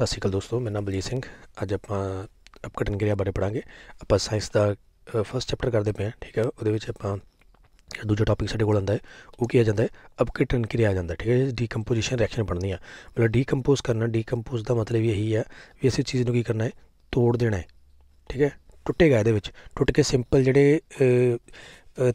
ਸਤਿ ਸ਼੍ਰੀ ਅਕਾਲ ਦੋਸਤੋ ਮੇਰਾ ਨਾਮ ਬਲਜੀਤ ਸਿੰਘ ਅੱਜ ਆਪਾਂ ਅਪਕਟਨ ਕਿਰਿਆ ਬਾਰੇ ਪੜਾਂਗੇ ਆਪਾਂ ਸਾਇੰਸ ਦਾ ਫਸਟ ਚੈਪਟਰ ਕਰਦੇ ਪਏ ਆ ਠੀਕ ਹੈ ਉਹਦੇ ਵਿੱਚ ਆਪਾਂ ਦੂਜਾ ਟਾਪਿਕ ਸਾਡੇ ਕੋਲ ਆਂਦਾ ਹੈ ਉਹ ਕੀ ਆ ਜਾਂਦਾ ਹੈ ਅਪਕਟਨ ਕਿਰਿਆ ਆ ਜਾਂਦਾ ਠੀਕ ਹੈ ਡੀਕੰਪੋਜੀਸ਼ਨ ਰਿਐਕਸ਼ਨ ਬਣਦੀ ਆ ਮਤਲਬ ਡੀਕੰਪੋਜ਼ ਕਰਨਾ ਡੀਕੰਪੋਜ਼ ਦਾ ਮਤਲਬ ਇਹੀ ਹੈ ਵੀ ਅਸੀਂ ਚੀਜ਼ ਨੂੰ ਕੀ ਕਰਨਾ ਹੈ ਤੋੜ ਦੇਣਾ ਹੈ ਠੀਕ ਹੈ ਟੁੱਟੇਗਾ ਇਹਦੇ ਵਿੱਚ ਟੁੱਟ ਕੇ ਸਿੰਪਲ ਜਿਹੜੇ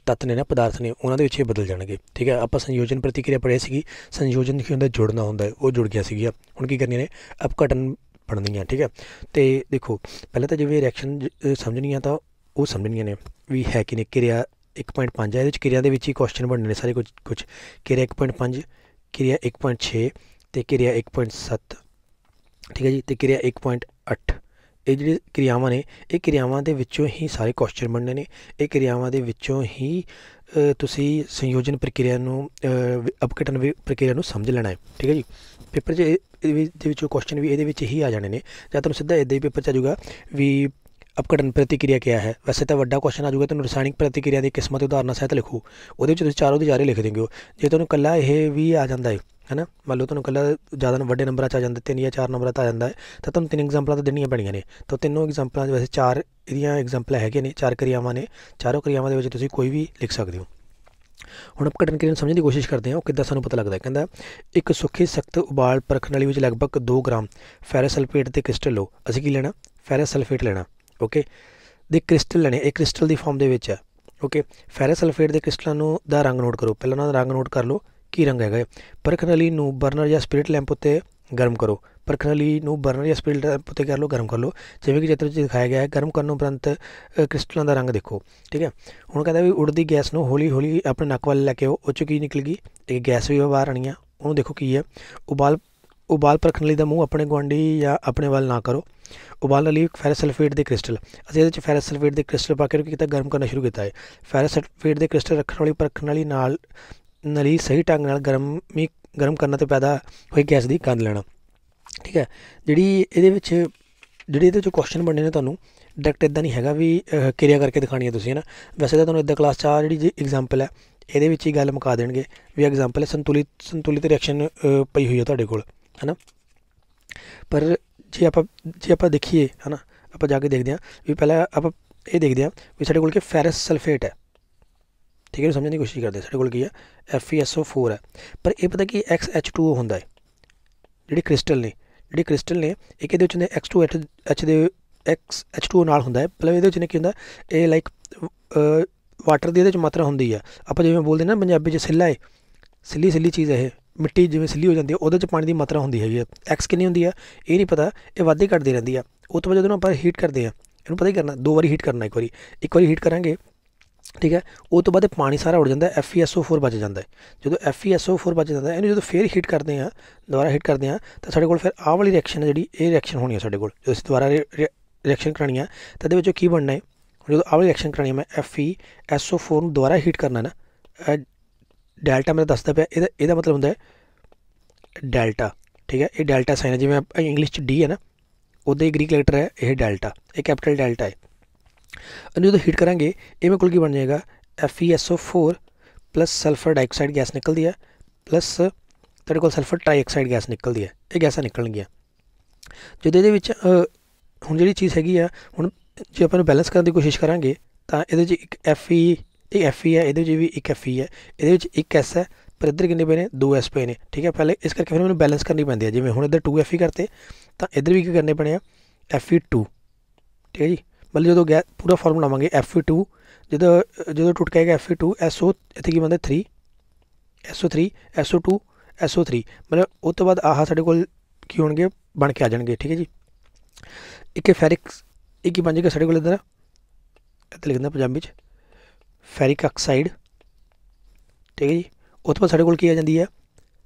ਤੱਤ ਨੇ ਨਾ ਪਦਾਰਥ ਨੇ ਉਹਨਾਂ ਦੇ ਵਿੱਚ ਇਹ ਬਦਲ ਜਾਣਗੇ ਠੀਕ ਹੈ ਆਪਾਂ ਸੰਯੋਜਨ ਪ੍ਰਤੀਕਿਰਿਆ ਪੜ੍ਹਿਆ ਸੀਗੀ ਸੰਯੋਜਨ ਕੀ ਹੁੰਦਾ ਜੁੜਨਾ ਹੁੰਦਾ ਉਹ ਜੁੜ ਗਿਆ ਸੀਗੀ ਹੁਣ ਕੀ ਕਰਨੀ ਨੇ ਅਪਘਟਨ ਪੜਨੀਆਂ ਠੀਕ ਹੈ ਤੇ ਦੇਖੋ ਪਹਿਲਾਂ ਤਾਂ ਜਿਵੇਂ ਰਿਐਕਸ਼ਨ ਸਮਝਣੀਆਂ ਤਾਂ ਉਹ ਸਮਝਣੀਆਂ ਨੇ ਵੀ ਹੈ ਕਿ ਨੇ ਕਿਰਿਆ 1.5 ਹੈ ਇਹਦੇ ਵਿੱਚ ਕਿਰਿਆ ਦੇ ਵਿੱਚ ਹੀ ਕੁਐਸਚਨ ਬਣਨੇ ਨੇ ਸਾਰੇ ਕੁਝ ਕੁਝ ਕਿਰਿਆ 1.5 ਕਿਰਿਆ 1.6 ਤੇ ਕਿਰਿਆ 1.7 ਠੀਕ ਹੈ ਜੀ ਤੇ ਕਿਰਿਆ 1.8 ਇਹ ਜਿਹੜੇ ਕਿਰਿਆਵਾਂ ਨੇ ਇਹ ਕਿਰਿਆਵਾਂ ਦੇ ਵਿੱਚੋਂ ਹੀ ਸਾਰੇ ਕੁਐਸਚਨ ਬਣਨੇ ਨੇ ਇਹ ਕਿਰਿਆਵਾਂ ਦੇ ਵਿੱਚੋਂ ਹੀ ਤੁਸੀਂ ਸੰਯੋਜਨ ਪ੍ਰਕਿਰਿਆ ਨੂੰ ਅਪਕਟਨ ਪ੍ਰਕਿਰਿਆ ਨੂੰ ਸਮਝ ਲੈਣਾ ਹੈ ਠੀਕ ਹੈ ਜੀ ਪੇਪਰ ਦੇ ਵਿੱਚੋਂ ਕੁਐਸਚਨ ਵੀ ਇਹਦੇ ਵਿੱਚ ਹੀ ਆ ਜਾਣੇ ਨੇ ਜਾਂ ਤੁਹਾਨੂੰ ਸਿੱਧਾ ਇਦਾਂ ਹੀ ਪੇਪਰ 'ਚ ਆ ਜਾਊਗਾ ਵੀ ਅਪਕਟਨ ਪ੍ਰਤੀਕਿਰਿਆ ਕਿਹਾ ਹੈ ਵੈਸੇ ਤਾਂ ਵੱਡਾ ਕੁਐਸਚਨ ਆ ਜਾਊਗਾ ਤੁਹਾਨੂੰ ਰਸਾਇਣਿਕ ਪ੍ਰਤੀਕਿਰਿਆ ਦੀ ਕਿਸਮਤ ਉਦਾਹਰਨਾਂ ਸਹਿਤ ਲਿਖੋ ਉਹਦੇ ਵਿੱਚ ਤੁਸੀਂ ਚਾਰੋਂ ਦੇ ਚਾਰੇ ਲਿਖ ਦਿੰਗੇ ਜੇ ਤੁਹਾਨੂੰ ਕੱਲਾ ਇਹ ਵੀ ਆ ਜਾਂਦਾ ਹੈ ਹੈਨਾ ਮੰਨ ਲਓ ਤੁਹਾਨੂੰ ਕੱਲਾ ਜ਼ਿਆਦਾ ਵੱਡੇ ਨੰਬਰਾਂ 'ਚ ਆ ਜਾਂਦੇ ਤਿੰਨ ਜਾਂ ਚਾਰ ਨੰਬਰਾਂ 'ਤੇ ਆ ਜਾਂਦਾ ਹੈ ਤਾਂ ਤੁਹਾਨੂੰ ਤਿੰਨ ਐਗਜ਼ਾਮਪਲਾਂ ਤਾਂ ਦੇਣੀਆਂ ਪੈਣੀਆਂ ਨੇ ਤਾਂ ਤਿੰਨੋਂ ਐਗਜ਼ਾਮਪਲਾਂ 'ਚ ਵੈਸੇ ਚਾਰ ਇਹਦੀਆਂ ਐਗਜ਼ਾਮਪਲਾਂ ਹੈਗੀਆਂ ਨੇ ਚਾਰ ਕਿਰਿਆਵਾਂ ਨੇ ਚਾਰੋਂ ਕਿਰਿਆਵਾਂ ਦੇ ਵਿੱਚ ਤੁਸੀਂ ਕੋਈ ਵੀ ਲਿਖ ਸਕਦੇ ਹੋ ਹੁਣ ਆਪਾਂ ਘਟਨ ਕਿਰਿਆ ਨੂੰ ਸਮਝਣ ਦੀ ਕੋਸ਼ਿਸ਼ ਕਰਦੇ ਹਾਂ ਉਹ ਕਿੱਦਾਂ ਸਾਨੂੰ ਪਤਾ ਲੱਗਦਾ ਕਹਿੰਦਾ ਇੱਕ ਸੁੱਕੇ ਸਖਤ ਉਬਾਲ ਪਰਖਣ ਵਾਲੀ ਵਿੱਚ ਲਗਭਗ 2 ਗ੍ਰਾਮ ਫੈਰਸ ਸਲਫੇਟ ਤੇ ਕ੍ਰਿਸਟਲ ਲੋ ਅਸੀਂ ਕੀ ਲੈਣਾ ਫੈਰਸ ਸਲਫੇਟ ਲੈਣਾ ਓਕੇ ਦੇ ਕ੍ਰਿਸਟਲ ਨੇ ਇਹ ਕ੍ਰਿਸਟਲ ਦੀ ਫਾਰਮ ਦੇ ਵਿੱਚ ਹੈ ਓਕੇ ਫੈਰਸ ਸਲਫੇਟ ਦੇ ਕ੍ਰਿਸਟਲਾਂ ਨੂੰ ਦਾ ਰੰਗ ਨੋਟ ਕਰੋ ਪਹਿਲਾਂ ਉਹਨਾਂ ਦਾ ਰੰਗ ਨੋਟ ਕਰ ਲਓ ਕੀ ਰੰਗ ਹੈਗਾ ਪਰਖਨਲੀ ਨੂੰ ਬਰਨਰ ਜਾਂ ਸਪਿਰਿਟ ਲੈਂਪ ਉੱਤੇ ਗਰਮ ਕਰੋ ਪਰਖਨਲੀ ਨੂੰ ਬਰਨਰ ਜਾਂ ਸਪਿਰਿਟ ਲੈਂਪ ਉੱਤੇ ਕਰ ਲਓ ਗਰਮ ਕਰ ਲਓ ਜਿਵੇਂ ਕਿ ਚਿੱਤਰ ਵਿੱਚ ਦਿਖਾਇਆ ਗਿਆ ਹੈ ਗਰਮ ਕਰਨ ਉਪਰੰਤ ਕ੍ਰਿਸਟਲਾਂ ਦਾ ਰੰਗ ਦੇਖੋ ਠੀਕ ਹੈ ਹੁਣ ਕਹਿੰਦਾ ਵੀ ਉੜਦੀ ਗੈਸ ਨੂੰ ਹੌਲੀ ਹੌਲੀ ਆਪਣੇ ਨੱਕ ਵੱਲ ਲੈ ਕੇ ਉਹ ਚੋਂ ਕੀ ਗਈ ਇਹ ਗੈਸ ਵੀ ਬਾਹਰ ਆਣੀ ਆ ਉਹਨੂੰ ਦੇਖੋ ਕੀ ਹੈ ਉਬਾਲ ਉਬਾਲ ਪਰਖਣ ਲਈ ਦਾ ਮੂੰਹ ਆਪਣੇ ਗਵਾਂਡੀ ਜਾਂ ਆਪਣੇ ਵੱਲ ਨਾ ਕਰੋ ਉਬਾਲਣ ਲਈ ਫੈਰਸ ਸਲਫੇਟ ਦੇ ਕ੍ਰਿਸਟਲ ਅਸੀਂ ਇਹਦੇ ਵਿੱਚ ਫੈਰਸ ਸਲਫੇਟ ਦੇ ਕ੍ਰਿਸਟਲ ਪਾ ਕੇ ਕੀ ਕਿਤਾ ਗਰਮ ਕਰਨਾ ਸ਼ੁਰੂ ਕੀਤਾ ਹੈ ਫੈਰਸ ਸਲਫੇਟ ਦੇ ਕ੍ਰਿਸਟਲ ਰੱਖਣ ਵਾਲੀ ਪਰਖਣ ਵਾਲੀ ਨਾਲ ਨਲੀ ਸਹੀ ਢੰਗ ਨਾਲ ਗਰਮੀ ਗਰਮ ਕਰਨਾ ਤੇ ਪੈਦਾ ਹੋਈ ਗੈਸ ਦੀ ਕੰਦ ਲੈਣਾ ਠੀਕ ਹੈ ਜਿਹੜੀ ਇਹਦੇ ਵਿੱਚ ਜਿਹੜੇ ਇਹਦੇ ਵਿੱਚ ਕੁਐਸਚਨ ਬਣਨੇ ਨੇ ਤੁਹਾਨੂੰ ਡਾਇਰੈਕਟ ਇਦਾਂ ਨਹੀਂ ਹੈਗਾ ਵੀ ਕਿਰਿਆ ਕਰਕੇ ਦਿਖਾਣੀ ਹੈ ਤੁਸੀਂ ਹੈ ਨਾ ਵੈਸੇ ਤਾਂ ਤੁਹਾਨੂੰ ਇਦਾਂ ਕਲਾਸ 4 ਜਿਹੜੀ ਐਗਜ਼ਾਮਪਲ ਹੈ ਇਹਦੇ ਵਿੱਚ ਹੀ ਗੱਲ ਮੁਕਾ ਦੇਣਗੇ ਵੀ ਐਗਜ਼ਾਮਪਲ ਹੈ ਸੰਤੁਲਿਤ ਸੰਤੁਲਿਤ ਰਿਐਕਸ਼ਨ ਪਈ ਹੋਈ ਹੈ ਤੁਹਾਡੇ ਕੋਲ ਹੈ ਨਾ ਪਰ ਜੇ ਆਪਾਂ ਜੇ ਆਪਾਂ ਦੇਖੀਏ ਹਨਾ ਆਪਾਂ ਜਾ ਕੇ ਦੇਖਦੇ ਆ ਵੀ ਪਹਿਲਾਂ ਆਪਾਂ ਇਹ ਦੇਖਦੇ ਆ ਵੀ ਸਾਡੇ ਕੋਲ ਕਿ ਫੈਰਸ ਸਲਫੇਟ ਹੈ ਠੀਕ ਹੈ ਸਮਝਣ ਦੀ ਕੋਸ਼ਿਸ਼ ਕਰਦੇ ਸਾਡੇ ਕੋਲ ਕੀ ਹੈ FeSO4 ਹੈ ਪਰ ਇਹ ਪਤਾ ਕੀ XH2O ਹੁੰਦਾ ਹੈ ਜਿਹੜੀ ਕ੍ਰਿਸਟਲ ਨੇ ਜਿਹੜੀ ਕ੍ਰਿਸਟਲ ਨੇ ਇੱਕ ਇਹਦੇ ਵਿੱਚ ਨੇ X2H ਦੇ XH2O ਨਾਲ ਹੁੰਦਾ ਹੈ ਮਤਲਬ ਇਹਦੇ ਵਿੱਚ ਨੇ ਕੀ ਹੁੰਦਾ ਇਹ ਲਾਈਕ ਵਾਟਰ ਦੀ ਇਹਦੇ ਵਿੱਚ ਮਾਤਰਾ ਹੁੰਦੀ ਹੈ ਆਪਾਂ ਜਿਵੇਂ ਬੋਲਦੇ ਨਾ ਪੰਜਾਬੀ 'ਚ ਸਿੱਲਾ ਹੈ ਸਿੱਲੀ ਸਿੱਲੀ ਚੀਜ਼ ਹੈ ਇਹ ਮਿੱਟੀ ਜਿਵੇਂ ਸਿੱਲੀ ਹੋ ਜਾਂਦੀ ਹੈ ਉਹਦੇ 'ਚ ਪਾਣੀ ਦੀ ਮਾਤਰਾ ਹੁੰਦੀ ਹੈਗੀ ਐਕਸ ਕਿੰਨੀ ਹੁੰਦੀ ਹੈ ਇਹ ਨਹੀਂ ਪਤਾ ਇਹ ਵਾਧੇ ਘਟਦੀ ਰਹਿੰਦੀ ਆ ਉਹ ਤੋਂ ਬਾਅਦ ਜਦੋਂ ਆਪਾਂ ਹੀਟ ਕਰਦੇ ਆ ਇਹਨੂੰ ਪਤਾ ਹੀ ਕਰਨਾ ਦੋ ਵਾਰੀ ਹੀਟ ਕਰਨਾ ਇੱਕ ਵਾਰੀ ਇੱਕ ਵਾਰੀ ਹੀਟ ਕਰਾਂਗੇ ਠੀਕ ਹੈ ਉਹ ਤੋਂ ਬਾਅਦ ਪਾਣੀ ਸਾਰਾ ਉੱਡ ਜਾਂਦਾ FeSO4 ਬਚ ਜਾਂਦਾ ਹੈ ਜਦੋਂ FeSO4 ਬਚ ਜਾਂਦਾ ਹੈ ਇਹਨੂੰ ਜਦੋਂ ਫੇਰ ਹੀਟ ਕਰਦੇ ਆ ਦੁਬਾਰਾ ਹੀਟ ਕਰਦੇ ਆ ਤਾਂ ਸਾਡੇ ਕੋਲ ਫਿਰ ਆਹ ਵਾਲੀ ਰਿਐਕਸ਼ਨ ਹੈ ਜਿਹੜੀ ਇਹ ਰਿਐਕਸ਼ਨ ਹੋਣੀ ਹੈ ਸਾਡੇ ਕੋਲ ਜਦੋਂ ਅਸੀਂ ਦੁਬਾਰਾ ਰਿਐਕਸ਼ਨ ਕਰਾਣੀ ਆ ਤਾਂ ਇਹਦੇ ਵਿੱਚੋਂ ਕੀ ਬਣਨਾ ਹੈ ਜਦੋਂ ਆਹ ਵਾਲੀ ਰਿਐਕਸ਼ਨ ਕਰਾਣੀ ਹੈ ਮੈਂ FeSO4 ਨੂੰ ਦੁਬਾਰਾ ਹੀਟ ਕਰਨਾ ਨਾ ਡੈਲਟਾ ਮੈਂ ਦੱਸਦਾ ਪਿਆ ਇਹਦਾ ਇਹਦਾ ਮਤਲਬ ਹੁੰਦਾ ਹੈ ਡੈਲਟਾ ਠੀਕ ਹੈ ਇਹ ਡੈਲਟਾ ਸਾਈਨ ਹੈ ਜਿਵੇਂ ਇੰਗਲਿਸ਼ ਚ ਡੀ ਹੈ ਨਾ ਉਹਦੇ ਗ੍ਰੀਕ ਲੈਟਰ ਹੈ ਇਹ ਡੈਲਟਾ ਇਹ ਕੈਪੀਟਲ ਡੈਲਟਾ ਹੈ ਅਨੂ ਜਦੋਂ ਹੀਟ ਕਰਾਂਗੇ ਇਹ ਮੇਰੇ ਕੋਲ ਕੀ ਬਣ ਜਾਏਗਾ FeSO4 plus sulphur dioxide gas ਨਿਕਲਦੀ ਹੈ ਪਲੱਸ ਤੁਹਾਡੇ ਕੋਲ ਸਲਫਰ ਟ੍ਰਾਈਆਕਸਾਈਡ ਗੈਸ ਨਿਕਲਦੀ ਹੈ ਇਹ ਗੈਸਾਂ ਨਿਕਲਣਗੀਆਂ ਜਦੋਂ ਇਹਦੇ ਵਿੱਚ ਹੁਣ ਜਿਹੜੀ ਚੀਜ਼ ਹੈਗੀ ਆ ਹੁਣ ਜੇ ਆਪਾਂ ਨੂੰ ਬੈਲੈਂਸ ਕਰਨ ਦੀ ਕੋਸ਼ਿਸ਼ ਕਰਾਂਗੇ ਤਾਂ ਇਹਦੇ ਵਿੱਚ ਇੱਕ Fe ਇਹ ਐਫ ਈ ਹੈ ਇਹਦੇ ਵਿੱਚ ਵੀ ਇੱਕ ਐਫ ਈ e ਹੈ ਇਹਦੇ ਵਿੱਚ ਇੱਕ ਐਸ ਹੈ ਪਰ ਇੱਧਰ ਕਿੰਨੇ ਪਏ ਨੇ ਦੋ ਐਸ ਪਏ ਨੇ ਠੀਕ ਹੈ ਪਹਿਲੇ ਇਸ ਕਰਕੇ ਫਿਰ ਮੈਨੂੰ ਬੈਲੈਂਸ ਕਰਨੀ ਪੈਂਦੀ ਹੈ ਜਿਵੇਂ ਹੁਣ ਇੱਧਰ 2 ਐਫ ਈ ਕਰਤੇ ਤਾਂ ਇੱਧਰ ਵੀ ਕੀ ਕਰਨੇ ਪੈਣੇ ਆ ਐਫ ਈ 2 ਠੀਕ ਹੈ ਜੀ ਮਤਲਬ ਜਦੋਂ ਗੈ ਪੂਰਾ ਫਾਰਮ ਲਾਵਾਂਗੇ ਐਫ ਈ 2 ਜਦੋਂ ਜਦੋਂ ਟੁੱਟ ਕੇ ਆਏਗਾ ਐਫ ਈ 2 ਐਸਓ ਇੱਥੇ ਕੀ ਬੰਦੇ 3 ਐਸਓ 3 ਐਸਓ 2 ਐਸਓ 3 ਮਤਲਬ ਉਸ ਤੋਂ ਬਾਅਦ ਆਹ ਸਾਡੇ ਕੋਲ ਕੀ ਹੋਣਗੇ ਬਣ ਕੇ ਆ ਜਾਣਗੇ ਠੀਕ ਹੈ ਜੀ ਇੱਕ ਫੈਰਿਕਸ ਇੱਕ ਹੀ ਬਣ ਜਾਏਗਾ ਸਾਡੇ ਕੋਲ ਇੱਧਰ ਇੱਥੇ ਲਿਖਦਾ ਪੰਜਾਬੀ ਵਿੱਚ ਫੈਰਿਕ ਆਕਸਾਈਡ ਠੀਕ ਹੈ ਜੀ ਉਹ ਤੋਂ ਬਾਅਦ ਸਾਡੇ ਕੋਲ ਕੀ ਆ ਜਾਂਦੀ ਹੈ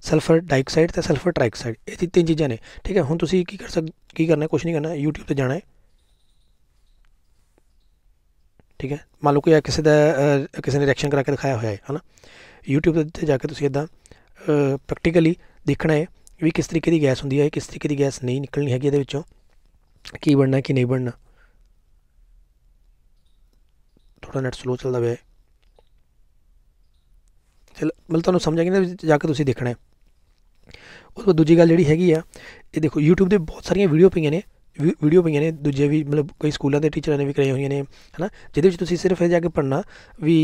ਸਲਫਰ ਡਾਈਆਕਸਾਈਡ ਤੇ ਸਲਫਰ ਟ੍ਰਾਈਆਕਸਾਈਡ ਇਹ ਤਿੰਨ ਚੀਜ਼ਾਂ ਨੇ ਠੀਕ ਹੈ ਹੁਣ ਤੁਸੀਂ ਕੀ ਕਰ ਸਕ ਕੀ ਕਰਨਾ ਕੁਝ ਨਹੀਂ ਕਰਨਾ YouTube ਤੇ ਜਾਣਾ ਹੈ ਠੀਕ ਹੈ ਮੰਨ ਲਓ ਕਿ ਆ ਕਿਸੇ ਦਾ ਕਿਸੇ ਨੇ ਰਿਐਕਸ਼ਨ ਕਰਾ ਕੇ ਦਿਖਾਇਆ ਹੋਇਆ ਹੈ ਹਨਾ YouTube ਤੇ ਜਾ ਕੇ ਤੁਸੀਂ ਇਦਾਂ ਪ੍ਰੈਕਟੀਕਲੀ ਦੇਖਣਾ ਹੈ ਵੀ ਕਿਸ ਤਰੀਕੇ ਦੀ ਗੈਸ ਹੁੰਦੀ ਹੈ ਕਿਸ ਤਰੀਕੇ ਦੀ ਗੈਸ ਨਹੀਂ ਨਿਕਲਣੀ ਹੈਗੀ ਇਹਦੇ ਵਿੱਚੋਂ ਕੀ ਬਣਨਾ ਕੀ ਨਹੀਂ ਬਣਨਾ ਥੋੜਾ ਨੈਟ ਸਲੋ ਚੱਲਦਾ ਹੈ ਮਤਲਬ ਤੁਹਾਨੂੰ ਸਮਝ ਆ ਗਈ ਨਾ ਜਾ ਕੇ ਤੁਸੀਂ ਦੇਖਣਾ ਹੈ ਉਸ ਤੋਂ ਦੂਜੀ ਗੱਲ ਜਿਹੜੀ ਹੈਗੀ ਆ ਇਹ ਦੇਖੋ YouTube ਤੇ ਬਹੁਤ ਸਾਰੀਆਂ ਵੀਡੀਓ ਪਈਆਂ ਨੇ ਵੀਡੀਓ ਪਈਆਂ ਨੇ ਦੂਜੇ ਵੀ ਮਤਲਬ ਕਈ ਸਕੂਲਾਂ ਦੇ ਟੀਚਰਾਂ ਨੇ ਵੀ ਕਰਾਈ ਹੋਈਆਂ ਨੇ ਹਨਾ ਜਿਹਦੇ ਵਿੱਚ ਤੁਸੀਂ ਸਿਰਫ ਇਹ ਜਾ ਕੇ ਪੜਨਾ ਵੀ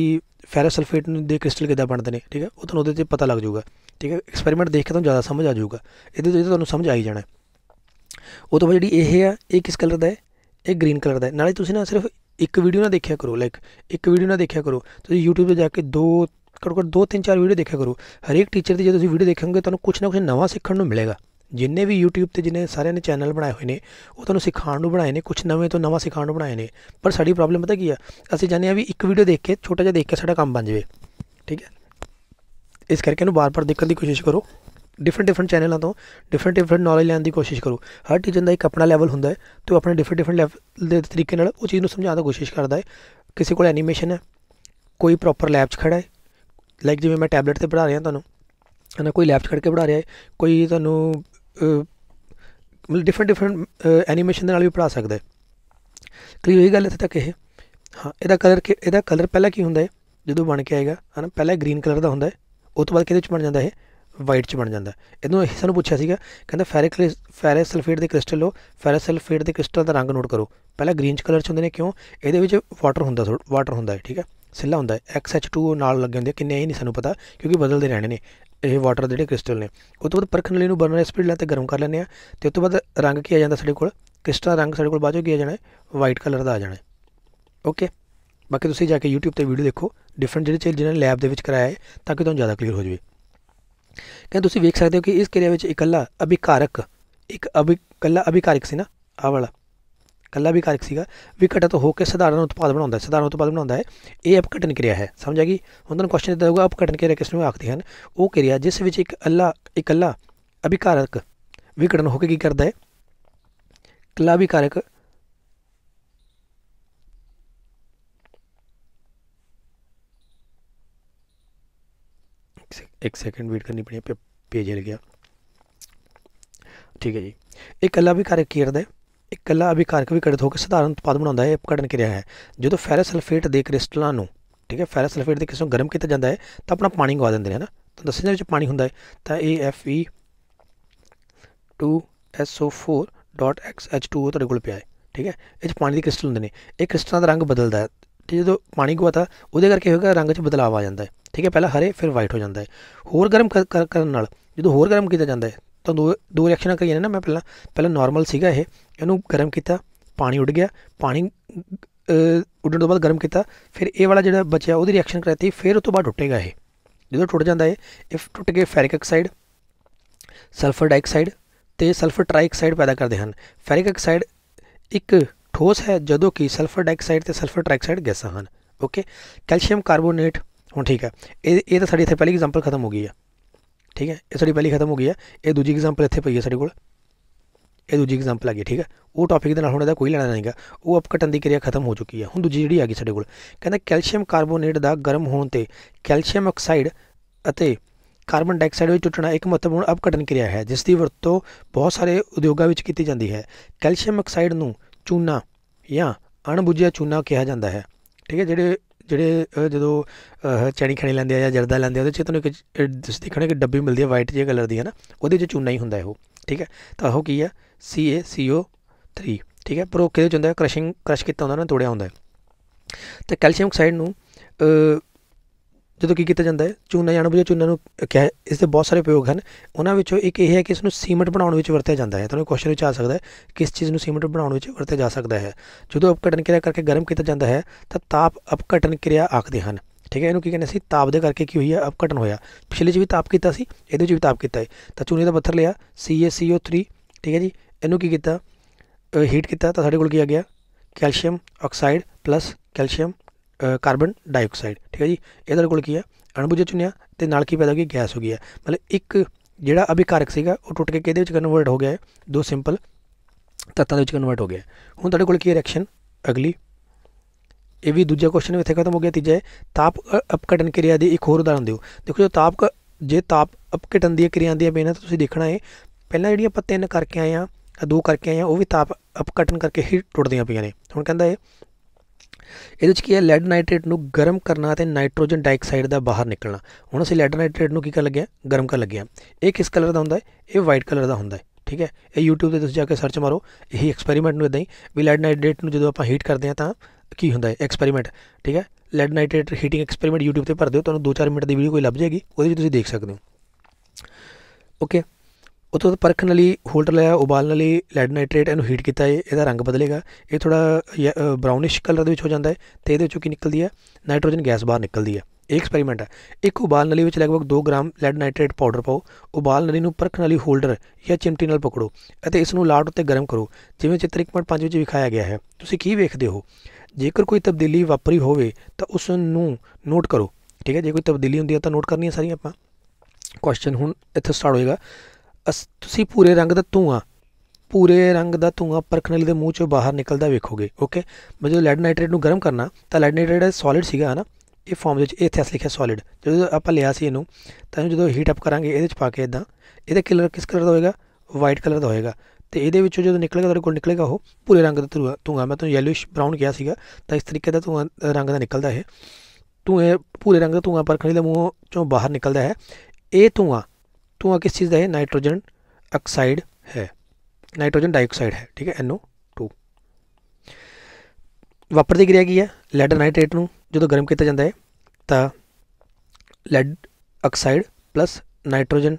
ਫੈਰਸ ਸਲਫੇਟ ਦੇ ਕ੍ਰਿਸਟਲ ਕਿਦਾਂ ਬਣਦੇ ਨੇ ਠੀਕ ਹੈ ਉਹ ਤੁਹਾਨੂੰ ਉਹਦੇ ਤੇ ਪਤਾ ਲੱਗ ਜਾਊਗਾ ਠੀਕ ਹੈ ਐਕਸਪੈਰੀਮੈਂਟ ਦੇਖ ਕੇ ਤੁਹਾਨੂੰ ਜ਼ਿਆਦਾ ਸਮਝ ਆ ਜਾਊਗਾ ਇਹਦੇ ਤੋਂ ਤੁਹਾਨੂੰ ਸਮਝ ਆ ਹੀ ਜਾਣਾ ਉਹ ਤੋਂ ਬਾਅਦ ਜਿਹੜੀ ਇਹ ਹੈ ਇਹ ਕਿਸ ਕਲਰ ਦਾ ਹੈ ਇਹ ਗ੍ਰੀਨ ਕਲਰ ਦਾ ਹੈ ਨਾਲੇ ਤੁਸੀਂ ਨਾ ਸਿਰਫ ਇੱਕ ਵੀਡੀਓ ਨਾ ਦੇਖਿਆ ਕਰੋ ਲਾਈਕ ਇੱਕ ਵੀਡੀਓ ਨਾ ਦੇਖਿਆ ਕਰੋ ਤੁਸੀਂ YouTube ਤੇ ਜਾ ਕੇ ਦੋ ਘੱਟੋ ਘੱਟ ਦੋ ਤਿੰਨ ਚਾਰ ਵੀਡੀਓ ਦੇਖਿਆ ਕਰੋ ਹਰੇਕ ਟੀਚਰ ਦੀ ਜੇ ਤੁਸੀਂ ਵੀਡੀਓ ਦੇਖੋਗੇ ਤੁਹਾਨੂੰ ਕੁਝ ਨਾ ਕੁਝ ਨਵਾਂ ਸਿੱਖਣ ਨੂੰ ਮਿਲੇਗਾ ਜਿੰਨੇ ਵੀ YouTube ਤੇ ਜਿੰਨੇ ਸਾਰਿਆਂ ਨੇ ਚੈਨਲ ਬਣਾਏ ਹੋਏ ਨੇ ਉਹ ਤੁਹਾਨੂੰ ਸਿਖਾਉਣ ਨੂੰ ਬਣਾਏ ਨੇ ਕੁਝ ਨਵੇਂ ਤੋਂ ਨਵਾਂ ਸਿਖਾਉਣ ਨੂੰ ਬਣਾਏ ਨੇ ਪਰ ਸਾਡੀ ਪ੍ਰੋਬਲਮ ਪਤਾ ਕੀ ਆ ਅਸੀਂ ਜਾਣਦੇ ਆ ਵੀ ਇੱਕ ਵੀਡੀਓ ਦੇਖ ਕੇ ਛੋਟਾ ਜਿਹਾ ਦੇਖ ਕੇ ਸਾਡਾ ਕੰਮ ਬਣ ਜਾਵੇ ਠੀਕ ਹੈ ਇਸ ਕਰਕੇ ਇਹਨੂੰ ਬਾਰ-ਬਾਰ ਦੇਖਣ ਦੀ ਕੋਸ਼ਿਸ਼ ਕਰੋ ਡਿਫਰੈਂਟ ਡਿਫਰੈਂਟ ਚੈਨਲਾਂ ਤੋਂ ਡਿਫਰੈਂਟ ਡਿਫਰੈਂਟ ਨੌਲੇਜ ਲੈਣ ਦੀ ਕੋਸ਼ਿਸ਼ ਕਰੋ ਹਰ ਟੀਚਰ ਦਾ ਇੱਕ ਆਪਣਾ ਲੈਵਲ ਹੁੰਦਾ ਹੈ ਤੇ ਉਹ ਆਪਣੇ ਡਿਫਰੈਂਟ ਡਿਫਰੈਂਟ ਲੈਵਲ ਦੇ ਤਰੀਕੇ ਨਾਲ ਉਹ ਚੀਜ਼ ਨੂੰ ਸਮਝਾਉਣ ਦੀ ਕੋਸ਼ਿਸ਼ ਕਰਦਾ ਹੈ ਕਿਸੇ ਕੋਲ ਐਨੀਮੇਸ਼ਨ ਹੈ ਕੋਈ ਪ੍ਰੋਪਰ ਲੈਬ 'ਚ ਖੜਾ ਹੈ ਲਾਈਕ ਜਿਵੇਂ ਮੈਂ ਟੈਬਲੇਟ ਤੇ ਪੜਾ ਰਿਹਾ ਤੁਹਾਨੂੰ ਹਨਾ ਕੋਈ ਕੋਈ ਖੜ ਕਰਕੇ ਪੜਾ ਰਿਹਾ ਹੈ ਕੋਈ ਤੁਹਾਨੂੰ ਮਤਲਬ ਡਿਫਰੈਂਟ ਡਿਫਰੈਂਟ ਐਨੀਮੇਸ਼ਨ ਦੇ ਨਾਲ ਵੀ ਪੜਾ ਸਕਦਾ ਹੈ ਕਲੀਅਰ ਹੋਈ ਗੱਲ ਇੱਥੇ ਤੱਕ ਇਹ ਹਾਂ ਇਹਦਾ ਕਲਰ ਇਹਦਾ ਕਲਰ ਪਹਿਲਾਂ ਕੀ ਹੁੰਦਾ ਹੈ ਜਦੋਂ ਬਣ ਕੇ ਆਏਗਾ ਹਨਾ ਪਹਿਲਾਂ ਗ੍ਰੀਨ ਕਲਰ ਦਾ ਹੁੰਦਾ ਹੈ ਉਸ ਤੋਂ ਬਾਅਦ ਕਿਹਦੇ ਚ ਬਣ ਜਾਂਦਾ ਹੈ ਵਾਈਟ ਚ ਬਣ ਜਾਂਦਾ ਇਹਨੂੰ ਇਹ ਸਾਨੂੰ ਪੁੱਛਿਆ ਸੀਗਾ ਕਹਿੰਦਾ ਫੈਰਿਕ ਫੈਰਸ ਸਲਫੇਟ ਦੇ ਕ੍ਰਿਸਟਲ ਲੋ ਫੈਰਸ ਸਲਫੇਟ ਦੇ ਕ੍ਰਿਸਟਲ ਦਾ ਰੰਗ ਨੋਟ ਕਰੋ ਪਹਿਲਾਂ ਗ੍ਰੀਨ ਚ ਕਲਰ ਚ ਹੁੰਦੇ ਨੇ ਕਿਉਂ ਇਹਦੇ ਵਿੱਚ ਵਾਟਰ ਹੁੰਦਾ ਵਾਟਰ ਹੁੰਦਾ ਹੈ ਠੀਕ ਹੈ ਸਿੱਲਾ ਹੁੰਦਾ ਹੈ XH2O ਨਾਲ ਲੱਗੇ ਹੁੰਦੇ ਕਿੰਨੇ ਇਹ ਨਹੀਂ ਸਾਨੂੰ ਪਤਾ ਕਿਉਂਕਿ ਬਦਲਦੇ ਰਹਿਣੇ ਨੇ ਇਹ ਵਾਟਰ ਜਿਹੜੇ ਕ੍ਰਿਸਟਲ ਨੇ ਉਹ ਤੋਂ ਬਾਅਦ ਪਰਖਣ ਲਈ ਨੂੰ ਬਰਨਰ ਸਪੀਡ ਲੈ ਤੇ ਗਰਮ ਕਰ ਲੈਣੇ ਆ ਤੇ ਉਸ ਤੋਂ ਬਾਅਦ ਰੰਗ ਕੀ ਆ ਜਾਂਦਾ ਸਾਡੇ ਕੋਲ ਕ੍ਰਿਸਟਲ ਰੰਗ ਸਾਡੇ ਕੋਲ ਬਾਅਦ ਚੋਂ ਕੀ ਆ ਜਾਣਾ ਵਾਈਟ ਕਲਰ ਦਾ ਆ ਜਾਣਾ ਓਕੇ ਬਾਕੀ ਤੁਸੀਂ ਜਾ ਕੇ YouTube ਤੇ ਵੀਡੀਓ ਦੇਖੋ ਡਿਫਰੈਂਟ ਜਿਹੜੇ ਚੀਜ਼ ਜਿਹਨਾਂ ਲੈਬ ਦੇ ਵਿੱਚ ਕਰਾਇਆ ਹੈ ਤਾਂ ਕਿ ਤੁਹਾਨੂੰ ਜ਼ਿਆਦਾ ਕਲੀਅਰ ਹੋ ਜਾਵੇ ਕਹਿੰਦੇ ਤੁਸੀਂ ਵੇਖ ਸਕਦੇ ਹੋ ਕਿ ਇਸ ਕਿਰਿਆ ਵਿੱਚ ਇਕੱਲਾ ਅਭਿਕਾਰਕ ਇੱਕ ਅਭਿਕਲਾ ਇਕੱਲਾ ਅਭਿਕਾਰਕ ਸੀ ਨਾ ਆ ਵਾਲਾ ਕੱਲਾ ਵੀ ਕਾਰਕ ਸੀਗਾ ਵੀ ਘਟਾ ਤੋਂ ਹੋ ਕੇ ਸਧਾਰਨ ਉਤਪਾਦ ਬਣਾਉਂਦਾ ਹੈ ਸਧਾਰਨ ਉਤਪਾਦ ਬਣਾਉਂਦਾ ਹੈ ਇਹ ਅਪਘਟਨ ਕਿਰਿਆ ਹੈ ਸਮਝ ਆ ਗਈ ਹੁਣ ਤੁਹਾਨੂੰ ਕੁਐਸਚਨ ਦਿੱਤਾ ਹੋਊਗਾ ਅਪਘਟਨ ਕਿਰਿਆ ਕਿਸ ਨੂੰ ਆਖਦੇ ਹਨ ਉਹ ਕਿਰਿਆ ਜਿਸ ਵਿੱਚ ਇੱਕ ਅੱਲਾ ਇਕੱਲਾ ਅਭਿਕਾਰਕ ਵਿਕਟਨ ਹੋ ਕੇ ਕੀ ਕਰਦਾ ਹੈ ਕੱਲਾ ਵੀ ਕਾਰਕ एक सेकंड वेट करनी पड़ी पेज हिल गया ठीक है जी एक अल्लाह भी कार्य करता है ਇੱਕ ਇਕੱਲਾ ਅਭਿਕਾਰਕ ਵਿਕਰਿਤ ਹੋ ਕੇ ਸਧਾਰਨ ਉਤਪਾਦ ਬਣਾਉਂਦਾ ਹੈ ਅਪਕੜਨ ਕਿਰਿਆ ਹੈ ਜਦੋਂ ਫੈਰਸ ਸਲਫੇਟ ਦੇ ਕ੍ਰਿਸਟਲਾਂ ਨੂੰ ਠੀਕ ਹੈ ਫੈਰਸ ਸਲਫੇਟ ਦੇ ਕਿਸੇ ਨੂੰ ਗਰਮ ਕੀਤਾ ਜਾਂਦਾ ਹੈ ਤਾਂ ਆਪਣਾ ਪਾਣੀ ਗਵਾ ਦਿੰਦੇ ਨੇ ਹਨਾ ਤਾਂ ਦੱਸਿਆ ਦੇ ਵਿੱਚ ਪਾਣੀ ਹੁੰਦਾ ਹੈ ਤਾਂ ਇਹ ਐਫ ਤੁਹਾਡੇ ਕੋਲ ਪਿਆ ਹੈ ਠੀਕ ਹੈ ਇਹ ਚ ਪਾਣੀ ਦੇ ਕ੍ਰਿਸਟਲ ਹੁੰਦੇ ਨੇ ਇਹ ਕ੍ਰਿਸਟਲਾਂ ਦਾ ਰੰਗ ਬਦਲਦਾ ਹੈ ਤੇ ਜਦੋਂ ਪਾਣੀ ਗਵਾਤਾ ਉਹਦੇ ਕਰਕੇ ਹੋਏਗਾ ਰੰਗ 'ਚ ਬਦਲਾਅ ਆ ਜਾਂਦਾ ਹੈ ਠੀਕ ਹੈ ਪਹਿਲਾਂ ਹਰੇ ਫਿਰ ਵਾਈਟ ਹੋ ਜਾਂਦਾ ਹੈ ਹੋਰ ਗਰਮ ਕਰਨ ਨਾਲ ਜਦੋਂ ਹੋਰ ਗਰਮ ਕੀਤਾ ਜਾਂਦਾ ਹੈ ਤਾਂ ਦੋ ਦੋ ਰਿਐਕਸ਼ਨਾਂ ਕਰੀਆਂ ਨੇ ਨਾ ਮੈਂ ਪਹਿਲਾਂ ਪਹਿਲਾਂ ਨਾਰਮਲ ਸੀਗਾ ਇਹ ਇਹਨੂੰ ਗਰਮ ਕੀਤਾ ਪਾਣੀ ਉੱਡ ਗਿਆ ਪਾਣੀ ਉੱਡਣ ਤੋਂ ਬਾਅਦ ਗਰਮ ਕੀਤਾ ਫਿਰ ਇਹ ਵਾਲਾ ਜਿਹੜਾ ਬਚਿਆ ਉਹਦੀ ਰਿਐਕਸ਼ਨ ਕਰਤੀ ਫਿਰ ਉਸ ਤੋਂ ਬਾਅਦ ਟੁੱਟੇਗਾ ਇਹ ਜਦੋਂ ਟੁੱਟ ਜਾਂਦਾ ਹੈ ਇਹ ਟੁੱਟ ਕੇ ਫੈਰਿਕ ਆਕਸਾਈਡ ਸਲਫਰ ਡਾਈਆਕਸਾਈਡ ਤੇ ਸਲਫਰ ਟ੍ਰਾਈਆਕਸਾਈਡ ਪੈਦਾ ਕਰਦੇ ਹਨ ਫੈਰਿਕ ਆਕਸਾਈਡ ਇੱਕ ਠੋਸ ਹੈ ਜਦੋਂ ਕਿ ਸਲਫਰ ਡਾਈਆਕਸਾਈਡ ਤੇ ਸਲਫਰ ਟ੍ਰਾਈਆਕਸਾਈਡ ਗੈਸਾਂ ਹਨ ਓਕੇ ਕੈਲਸ਼ੀਅਮ ਕਾਰਬੋਨੇਟ ਹੁਣ ਠੀਕ ਹੈ ਇਹ ਇਹ ਤਾਂ ਸਾਡੀ ਇੱਥੇ ਪਹਿਲੀ ਐਗਜ਼ਾਮਪਲ ਖਤਮ ਹੋ ਗਈ ਹੈ ਠੀਕ ਹੈ ਇਹ ਸਾਡੀ ਪਹਿਲੀ ਖਤਮ ਹੋ ਗਈ ਹੈ ਇਹ ਦੂਜੀ ਐਗਜ਼ਾਮਪਲ ਇੱਥੇ ਪਈ ਹੈ ਸਾਡੇ ਕੋਲ ਇਹ ਦੂਜੀ ਐਗਜ਼ਾਮਪਲ ਆ ਗਈ ਠੀਕ ਹੈ ਉਹ ਟੌਪਿਕ ਦੇ ਨਾਲ ਹੁਣ ਇਹਦਾ ਕੋਈ ਲੈਣਾ ਨਹੀਂਗਾ ਉਹ ਅਪਕਟਨ ਦੀ ਕਿਰਿਆ ਖਤਮ ਹੋ ਚੁੱਕੀ ਹੈ ਹੁਣ ਦੂਜੀ ਜਿਹੜੀ ਆ ਗਈ ਸਾਡੇ ਕੋਲ ਕਹਿੰਦਾ ਕੈਲਸ਼ੀਅਮ ਕਾਰਬੋਨੇਟ ਦਾ ਗਰਮ ਹੋਣ ਤੇ ਕੈਲਸ਼ੀਅਮ ਆਕਸਾਈਡ ਅਤੇ ਕਾਰਬਨ ਡਾਈਆਕਸਾਈਡ ਵਿੱਚ ਟੁੱਟਣਾ ਇੱਕ ਮਹੱਤਵਪੂਰਨ ਅਪਕਟਨ ਕਿਰਿਆ ਹੈ ਜਿਸ ਦੀ ਵਰਤੋਂ ਬਹੁਤ ਸਾਰੇ ਉਦਯੋਗਾਂ ਵਿੱਚ ਕੀਤੀ ਜਾਂਦੀ ਹੈ ਕੈਲਸ਼ੀਅਮ ਆਕਸਾਈਡ ਨੂੰ ਚੂਨਾ ਜਾਂ ਅਣਬੁਝਿਆ ਚੂਨਾ ਕਿਹਾ ਜਾਂਦਾ ਹੈ ਠੀਕ ਹੈ ਜਿਹੜੇ ਜਿਹੜੇ ਜਦੋਂ ਚੈਣੀ ਖਣੀ ਲੈਂਦੇ ਆ ਜਾਂ ਜਰਦਾ ਲੈਂਦੇ ਆ ਉਹਦੇ 'ਚ ਤੁਹਾਨੂੰ ਇੱਕ ਤੁਸੀਂ ਦੇਖਣਾ ਕਿ ਡੱਬੀ ਮਿਲਦੀ ਹੈ ਵਾਈਟ ਜਿਹੇ ਕਲਰ ਦੀ ਹੈ ਨਾ ਉਹਦੇ 'ਚ ਚੂਨਾ ਹੀ ਹੁੰਦਾ ਉਹ ਠੀਕ ਹੈ ਤਾਂ ਉਹ ਕੀ ਹੈ ਸੀ ਏ ਸੀ ਓ 3 ਠੀਕ ਹੈ ਪਰ ਉਹ ਕਿਹਦੇ 'ਚ ਹੁੰਦਾ ਹੈ ਕ੍ਰਸ਼ਿੰਗ ਕ੍ਰਸ਼ ਕੀਤਾ ਹੁੰਦਾ ਨਾ ਤੋੜਿਆ ਹੁੰਦਾ ਹੈ ਤੇ ਕੈਲਸ਼ੀਅਮ ਆਕਸਾਈਡ ਨੂੰ ਜਦੋਂ ਕੀ ਕੀਤਾ ਜਾਂਦਾ ਹੈ ਚੂਨਾ ਬੁਝੇ ਚੂਨਾ ਨੂੰ ਕਿਹਾ ਇਸ ਦੇ ਬਹੁਤ ਸਾਰੇ ਉਪਯੋਗ ਹਨ ਉਹਨਾਂ ਵਿੱਚੋਂ ਇੱਕ ਇਹ ਹੈ ਕਿ ਇਸ ਨੂੰ ਸੀਮੈਂਟ ਬਣਾਉਣ ਵਿੱਚ ਵਰਤਿਆ ਜਾਂਦਾ ਹੈ ਤੁਹਾਨੂੰ ਕੁਐਸਚਨ ਵਿੱਚ ਆ ਸਕਦਾ ਹੈ ਕਿਸ ਚੀਜ਼ ਨੂੰ ਸੀਮੈਂਟ ਬਣਾਉਣ ਵਿੱਚ ਵਰਤਿਆ ਜਾ ਸਕਦਾ ਹੈ ਜਦੋਂ ਅਪਕਟਨ ਕਿਰਿਆ ਕਰਕੇ ਗਰਮ ਕੀਤਾ ਜਾਂਦਾ ਹੈ ਤਾਂ ਤਾਪ ਅਪਕਟਨ ਕਿਰਿਆ ਆਖਦੇ ਹਨ ਠੀਕ ਹੈ ਇਹਨੂੰ ਕੀ ਕਹਿੰਦੇ ਸੀ ਤਾਪ ਦੇ ਕਰਕੇ ਕੀ ਹੋਈ ਹੈ ਅਪਕਟਨ ਹੋਇਆ ਪਿਛਲੇ ਚ ਵੀ ਤਾਪ ਕੀਤਾ ਸੀ ਇਹਦੇ ਚ ਵੀ ਤਾਪ ਕੀਤਾ ਹੈ ਤਾਂ ਚੂਨੇ ਦਾ ਪੱਥਰ ਲਿਆ CaCO3 ਠੀਕ ਹੈ ਜੀ ਇਹਨੂੰ ਕੀ ਕੀਤਾ ਹੀਟ ਕੀਤਾ ਤਾਂ ਸਾਡੇ ਕੋਲ ਕੀ ਆ ਗਿਆ calcium oxide plus calcium carbon dioxide ਠੀਕ ਹੈ ਜੀ ਇਹਦੇ ਕੋਲ ਕੀ ਹੈ ਅਣਬੁਝੇ ਚੁੰਨਿਆ ਤੇ ਨਾਲ ਕੀ ਪੈਦਾ ਹੋ ਗਈ ਗੈਸ ਹੋ ਗਈ ਹੈ ਮਤਲਬ ਇੱਕ ਜਿਹੜਾ ਅਭਿਕਾਰਕ ਸੀਗਾ ਉਹ ਟੁੱਟ ਕੇ ਕਿਹਦੇ ਵਿੱਚ ਕਨਵਰਟ ਹੋ ਗਿਆ ਦੋ ਸਿੰਪਲ ਤੱਤਾਂ ਦੇ ਵਿੱਚ ਕਨਵਰਟ ਹੋ ਗਿਆ ਹੁਣ ਤੁਹਾਡੇ ਕੋਲ ਕੀ ਰਿਐਕਸ਼ਨ ਅਗਲੀ ਇਹ ਵੀ ਦੂਜਾ ਕੁਐਸਚਨ ਇੱਥੇ ਖਤਮ ਹੋ ਗਿਆ ਤੀਜਾ ਤਾਪ ਅਪਕਟਨ ਕਿਰਿਆ ਦੀ ਇੱਕ ਹੋਰ ਉਦਾਹਰਨ ਦਿਓ ਦੇਖੋ ਜੋ ਤਾਪ ਜੇ ਤਾਪ ਅਪਕਟਨ ਦੀਆਂ ਕਿਰਿਆਵਾਂ ਦੀਆਂ ਬੇਨਾਂ ਤੁਸੀਂ ਦੇਖਣਾ ਹੈ ਪਹਿਲਾਂ ਜਿਹੜੀਆਂ ਆਪਾਂ ਤਿੰਨ ਕਰਕੇ ਆਏ ਆ ਦੋ ਕਰਕੇ ਆਏ ਆ ਉਹ ਵੀ ਤਾਪ ਅਪਕਟਨ ਕਰਕੇ ਹੀ ਟੁੱਟਦੀਆਂ ਪਈਆਂ ਨੇ ਹੁਣ ਕਹਿੰਦਾ ਇਹ ਇਹਦੇ ਵਿੱਚ ਕੀ ਹੈ ਲੈਡ ਨਾਈਟ੍ਰੇਟ ਨੂੰ ਗਰਮ ਕਰਨਾ ਤੇ ਨਾਈਟ੍ਰੋਜਨ ਡਾਈਆਕਸਾਈਡ ਦਾ ਬਾਹਰ ਨਿਕਲਣਾ ਹੁਣ ਅਸੀਂ ਲੈਡ ਨਾਈਟ੍ਰੇਟ ਨੂੰ ਕੀ ਕਰ ਲੱਗਿਆ ਗਰਮ ਕਰ ਲੱਗਿਆ ਇਹ ਕਿਸ ਕਲਰ ਦਾ ਹੁੰਦਾ ਹੈ ਇਹ ਵਾਈਟ ਕਲਰ ਦਾ ਹੁੰਦਾ ਹੈ ਠੀਕ ਹੈ ਇਹ YouTube ਤੇ ਤੁਸੀਂ ਜਾ ਕੇ ਸਰਚ ਮਾਰੋ ਇਹੀ ਐਕਸਪੈਰੀਮੈਂਟ ਨੂੰ ਇਦਾਂ ਹੀ ਵੀ ਲੈਡ ਨਾਈਟ੍ਰੇਟ ਨੂੰ ਜਦੋਂ ਆਪਾਂ ਹੀਟ ਕਰਦੇ ਆ ਤਾਂ ਕੀ ਹੁੰਦਾ ਹੈ ਐਕਸਪੈਰੀਮੈਂਟ ਠੀਕ ਹੈ lead nitrate heating experiment YouTube ਤੇ ਭਰ ਦਿਓ ਤੁਹਾਨੂੰ 2-4 ਮਿੰਟ ਦੀ ਵੀਡੀਓ ਕੋਈ ਲੱਭ ਜਾਏਗੀ ਉਹਦੇ ਵਿੱਚ ਤੁਸੀਂ ਦੇਖ ਸਕਦੇ ਹੋ ਓਕੇ ਉਤੋਂ ਤੋਂ ਪਰਖਣ ਲਈ ਹੋਲਡਰ ਲਿਆ ਉਬਾਲਣ ਲਈ ਲੈਡ ਨਾਈਟ੍ਰੇਟ ਇਹਨੂੰ ਹੀਟ ਕੀਤਾ ਹੈ ਇਹਦਾ ਰੰਗ ਬਦਲੇਗਾ ਇਹ ਥੋੜਾ ਬਰਾਊਨਿਸ਼ ਕਲਰ ਦੇ ਵਿੱਚ ਹੋ ਜਾਂਦਾ ਹੈ ਤੇ ਇਹਦੇ ਵਿੱਚੋਂ ਕੀ ਨਿਕਲਦੀ ਹੈ ਨਾਈਟ੍ਰੋਜਨ ਗੈਸ ਬਾਹਰ ਨਿਕਲਦੀ ਹੈ ਇਹ ਐਕਸਪੈਰੀਮੈਂਟ ਹੈ ਇੱਕ ਉਬਾਲਣ ਲਈ ਵਿੱਚ ਲਗਭਗ 2 ਗ੍ਰਾਮ ਲੈਡ ਨਾਈਟ੍ਰੇਟ ਪਾਊਡਰ ਪਾਓ ਉਬਾਲਣ ਲਈ ਨੂੰ ਪਰਖਣ ਵਾਲੀ ਹੋਲਡਰ ਜਾਂ ਚਿਮਟੀ ਨਾਲ ਪਕੜੋ ਅਤੇ ਇਸ ਨੂੰ ਲਾਟ ਉੱਤੇ ਗਰਮ ਕਰੋ ਜਿਵੇਂ ਚਿੱਤਰ 1.5 ਵਿੱਚ ਵਿਖਾਇਆ ਗਿਆ ਹੈ ਤੁਸੀਂ ਕੀ ਵੇਖਦੇ ਹੋ ਜੇਕਰ ਕੋਈ ਤਬਦੀਲੀ ਵਾਪਰੀ ਹੋਵੇ ਤਾਂ ਉਸ ਨੂੰ ਨੋਟ ਕਰੋ ਠੀਕ ਹੈ ਜੇ ਕੋਈ ਤਬਦੀਲੀ ਹੁੰਦੀ ਹੈ ਤਾਂ ਨੋਟ ਕਰਨੀ ਹੈ ਸਾਰੀਆਂ ਆਪਾਂ ਕੁਐਸਚਨ ਹੁਣ ਇੱਥੇ ਸਟਾਰਟ ਹੋਏਗਾ ਅਸ ਤੁਸੀਂ ਪੂਰੇ ਰੰਗ ਦਾ ਧੂਆਂ ਪੂਰੇ ਰੰਗ ਦਾ ਧੂਆਂ ਪਰਖਣ ਵਾਲੇ ਦੇ ਮੂੰਹ ਚੋਂ ਬਾਹਰ ਨਿਕਲਦਾ ਵੇਖੋਗੇ ਓਕੇ ਮੈਂ ਜਦੋਂ ਲੈਡ ਨਾਈਟ੍ਰੇਟ ਨੂੰ ਗਰਮ ਕਰਨਾ ਤਾਂ ਲੈਡ ਨਾਈਟ੍ਰੇਟ ਸੋਲਿਡ ਸੀਗਾ ਹਨਾ ਇਹ ਫਾਰਮ ਦੇ ਵਿੱਚ ਇਹ ਥੈਸ ਲਿਖਿਆ ਸੋਲਿਡ ਜਦੋਂ ਆਪਾਂ ਲਿਆ ਸੀ ਇਹਨੂੰ ਤਾਂ ਜਦੋਂ ਹੀਟ ਅਪ ਕਰਾਂਗੇ ਇਹਦੇ ਵਿੱਚ ਪਾ ਕੇ ਇਦਾਂ ਇਹਦਾ ਕਲਰ ਕਿਸ ਕਲਰ ਦਾ ਹੋਏਗਾ ਵਾਈਟ ਕਲਰ ਦਾ ਹੋਏਗਾ ਤੇ ਇਹਦੇ ਵਿੱਚੋਂ ਜਦੋਂ ਨਿਕਲੇਗਾ ਤੁਹਾਡੇ ਕੋਲ ਨਿਕਲੇਗਾ ਉਹ ਪੂਰੇ ਰੰਗ ਦਾ ਧੂਆ ਧੂਆ ਮੈਂ ਤੁਹਾਨੂੰ ਯੈਲੋਇਸ਼ ਬ੍ਰਾਊਨ ਕਿਹਾ ਸੀਗਾ ਤਾਂ ਇਸ ਤਰੀਕੇ ਦਾ ਧੂਆ ਰੰਗ ਦਾ ਨਿਕਲਦਾ ਇਹ ਧੂਏ ਪੂਰੇ ਰੰਗ ਦਾ ਧੂਆ ਪਰਖਣੀ ਦਾ ਮੂੰਹ ਚੋਂ ਬਾਹਰ ਨਿਕਲਦਾ ਹੈ ਇਹ ਧੂਆ ਧੂਆਂ ਕਿਸ ਚੀज़ का है नाइट्रोजन ऑक्साइड है ਨਾਈਟ੍ਰੋਜਨ ਡਾਈਆਕਸਾਈਡ ਹੈ ਠੀਕ ਹੈ NO2 ਵਾਪਰਦੀ ਕਿਰਿਆ ਕੀ ਹੈ ਲੈਡ ਨਾਈਟ੍ਰੇਟ ਨੂੰ ਜਦੋਂ ਗਰਮ ਕੀਤਾ ਜਾਂਦਾ ਹੈ ਤਾਂ lead oxide plus nitrogen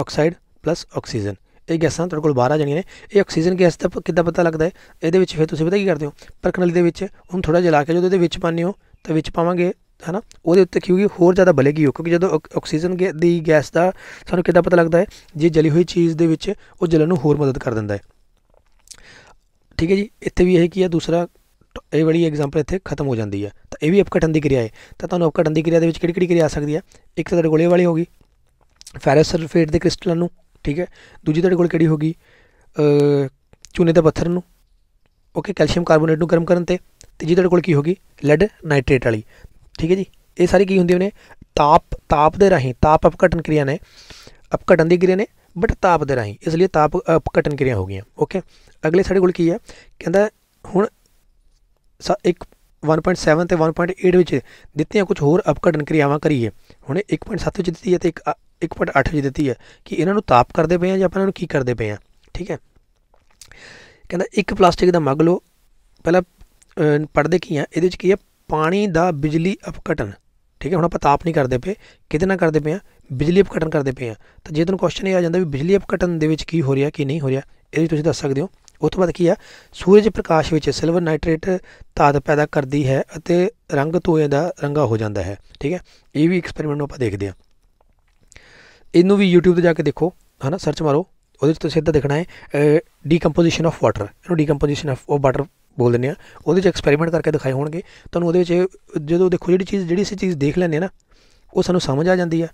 oxide plus oxygen ਇਹ ਗੈਸਾਂ ਤੁਹਾਡੇ ਕੋਲ ਬਾਹਰ ਆ ਜਾਣੀਆਂ ਨੇ ਇਹ ਆਕਸੀਜਨ ਗੈਸ ਦਾ ਕਿੱਦਾਂ ਪਤਾ ਲੱਗਦਾ ਹੈ ਇਹਦੇ ਵਿੱਚ ਫਿਰ ਤੁਸੀਂ ਪਤਾ ਕੀ ਕਰਦੇ ਹੋ ਪ੍ਰਕਨਲੀ ਦੇ ਵਿੱਚ ਉਹਨੂੰ ਥੋੜਾ ਜਿਹਾ ਲਾ ਕੇ ਜਦੋਂ ਇਹਦੇ ਵਿੱਚ ਪਾਉਂਦੇ ਹੋ ਤਾਂ ਵਿੱਚ ਪਾਵਾਂਗੇ ਹੈਨਾ ਉਹਦੇ ਉੱਤੇ ਕੀ ਹੋਊਗੀ ਹੋਰ ਜ਼ਿਆਦਾ ਬਲੇਗੀ ਕਿਉਂਕਿ ਜਦੋਂ ਆਕਸੀਜਨ ਦੀ ਗੈਸ ਦਾ ਸਾਨੂੰ ਕਿਦਾਂ ਪਤਾ ਲੱਗਦਾ ਹੈ ਜੇ ਜਲੀ ਹੋਈ ਚੀਜ਼ ਦੇ ਵਿੱਚ ਉਹ ਜਲਣ ਨੂੰ ਹੋਰ ਮਦਦ ਕਰ ਦਿੰਦਾ ਹੈ ਠੀਕ ਹੈ ਜੀ ਇੱਥੇ ਵੀ ਇਹ ਕੀ ਹੈ ਦੂਸਰਾ ਇਹ ਵਾਲੀ ਐਗਜ਼ਾਮਪਲ ਇੱਥੇ ਖਤਮ ਹੋ ਜਾਂਦੀ ਹੈ ਤਾਂ ਇਹ ਵੀ ਅਪਕਟਨ ਦੀ ਕਿਰਿਆ ਹੈ ਤਾਂ ਤੁਹਾਨੂੰ ਅਪਕਟਨ ਦੀ ਕਿਰਿਆ ਦੇ ਵਿੱਚ ਕਿਹੜੀ ਕਿਹੜੀ ਕਿਰਿਆ ਆ ਸਕਦੀ ਹੈ ਇੱਕ ਤਾਂ ਤੁਹਾਡੇ ਕੋਲ ਇਹ ਵਾਲੀ ਹੋਗੀ ਫੈਰਸ ਸਲਫੇਟ ਦੇ ਕ੍ਰਿਸਟਲਾਂ ਨੂੰ ਠੀਕ ਹੈ ਦੂਜੀ ਤੁਹਾਡੇ ਕੋਲ ਕਿਹੜੀ ਹੋਗੀ ਚੂਨੇ ਦੇ ਪੱਥਰ ਨੂੰ ਓਕੇ ਕੈਲਸ਼ੀਅਮ ਕਾਰਬੋਨੇਟ ਨੂੰ ਗਰਮ ਕਰਨ ਤੇ ਤੀਜੀ ਤੁਹਾਡੇ ਕੋਲ ਕੀ ਹੋਗੀ ਲੈਡ ਨਾਈਟ੍ਰੇਟ ਵਾਲੀ ਠੀਕ ਹੈ ਜੀ ਇਹ ਸਾਰੀ ਕੀ ਹੁੰਦੀਆਂ ਨੇ ਤਾਪ ਤਾਪ ਦੇ ਰਾਹੀਂ ਤਾਪ ਅਪਘਟਨ ਕਿਰਿਆ ਨੇ ਅਪਘਟਨ ਦੀ ਕਿਰਿਆ ਨੇ ਬਟ ਤਾਪ ਦੇ ਰਾਹੀਂ ਇਸ ਲਈ ਤਾਪ ਅਪਘਟਨ ਕਿਰਿਆ ਹੋ ਗਈਆਂ ਓਕੇ ਅਗਲੇ ਸਾਡੇ ਕੋਲ ਕੀ ਹੈ ਕਹਿੰਦਾ ਹੁਣ ਇੱਕ 1.7 ਤੇ 1.8 ਵਿੱਚ ਦਿੱਤੀਆਂ ਕੁਝ ਹੋਰ ਅਪਘਟਨ ਕਿਰਿਆਵਾਂ ਕਰੀਏ ਹੁਣ 1.7 ਵਿੱਚ ਦਿੱਤੀ ਹੈ ਤੇ 1.8 ਵਿੱਚ ਦਿੱਤੀ ਹੈ ਕਿ ਇਹਨਾਂ ਨੂੰ ਤਾਪ ਕਰਦੇ ਪਏ ਆ ਜਾਂ ਆਪਾਂ ਇਹਨਾਂ ਨੂੰ ਕੀ ਕਰਦੇ ਪਏ ਆ ਠੀਕ ਹੈ ਕਹਿੰਦਾ ਇੱਕ ਪਲਾਸਟਿਕ ਦਾ ਮੱਗ ਲਓ ਪਹਿਲਾਂ ਪੜਦੇ ਕੀ ਆ ਇਹਦੇ ਵਿੱਚ ਕੀ ਹੈ ਪਾਣੀ ਦਾ ਬਿਜਲੀ ਅਪਕਟਨ ਠੀਕ ਹੈ ਹੁਣ ਆਪਾਂ ਤਾਪ ਨਹੀਂ ਕਰਦੇ ਪਏ ਕਿਤੇ ਨਾ ਕਰਦੇ ਪਏ ਆ ਬਿਜਲੀ ਅਪਕਟਨ ਕਰਦੇ ਪਏ ਆ ਤਾਂ ਜੇ ਤੁਹਾਨੂੰ ਕੁਐਸਚਨ ਇਹ ਆ ਜਾਂਦਾ ਵੀ ਬਿਜਲੀ ਅਪਕਟਨ ਦੇ ਵਿੱਚ ਕੀ ਹੋ ਰਿਹਾ ਕੀ ਨਹੀਂ ਹੋ ਰਿਹਾ ਇਹ ਵੀ ਤੁਸੀਂ ਦੱਸ ਸਕਦੇ ਹੋ ਉਸ ਤੋਂ ਬਾਅਦ ਕੀ ਆ ਸੂਰਜ ਪ੍ਰਕਾਸ਼ ਵਿੱਚ ਸਿਲਵਰ ਨਾਈਟ੍ਰੇਟ ਧਾਤ ਪੈਦਾ ਕਰਦੀ ਹੈ ਅਤੇ ਰੰਗ ਤੋਏ ਦਾ ਰੰਗਾ ਹੋ ਜਾਂਦਾ ਹੈ ਠੀਕ ਹੈ ਇਹ ਵੀ ਐਕਸਪੈਰੀਮੈਂਟ ਨੂੰ ਆਪਾਂ ਦੇਖਦੇ ਆ ਇਹਨੂੰ ਵੀ YouTube ਤੇ ਜਾ ਕੇ ਦੇਖੋ ਹਨਾ ਸਰਚ ਮਾਰੋ ਉਹਦੇ ਵਿੱਚ ਤੁਸੀਂ ਸਿੱਧਾ ਦੇਖਣਾ ਹੈ ਡੀਕੰਪੋਜੀਸ਼ਨ ਆਫ ਵਾਟਰ ਇਹਨੂੰ ਡੀਕੰਪੋਜੀਸ਼ਨ ਆਫ ਵਾਟਰ ਬੋਲ ਦਿੰਦੇ ਆ ਉਹਦੇ 'ਚ ਐਕਸਪੈਰੀਮੈਂਟ ਕਰਕੇ ਦਿਖਾਏ ਹੋਣਗੇ ਤੁਹਾਨੂੰ ਉਹਦੇ ਵਿੱਚ ਜਦੋਂ ਦੇਖੋ ਜਿਹੜੀ ਚੀਜ਼ ਜਿਹੜੀ ਸੀ ਚੀਜ਼ ਦੇਖ ਲੈਂਦੇ ਆ ਨਾ ਉਹ ਸਾਨੂੰ ਸਮਝ ਆ ਜਾਂਦੀ ਆ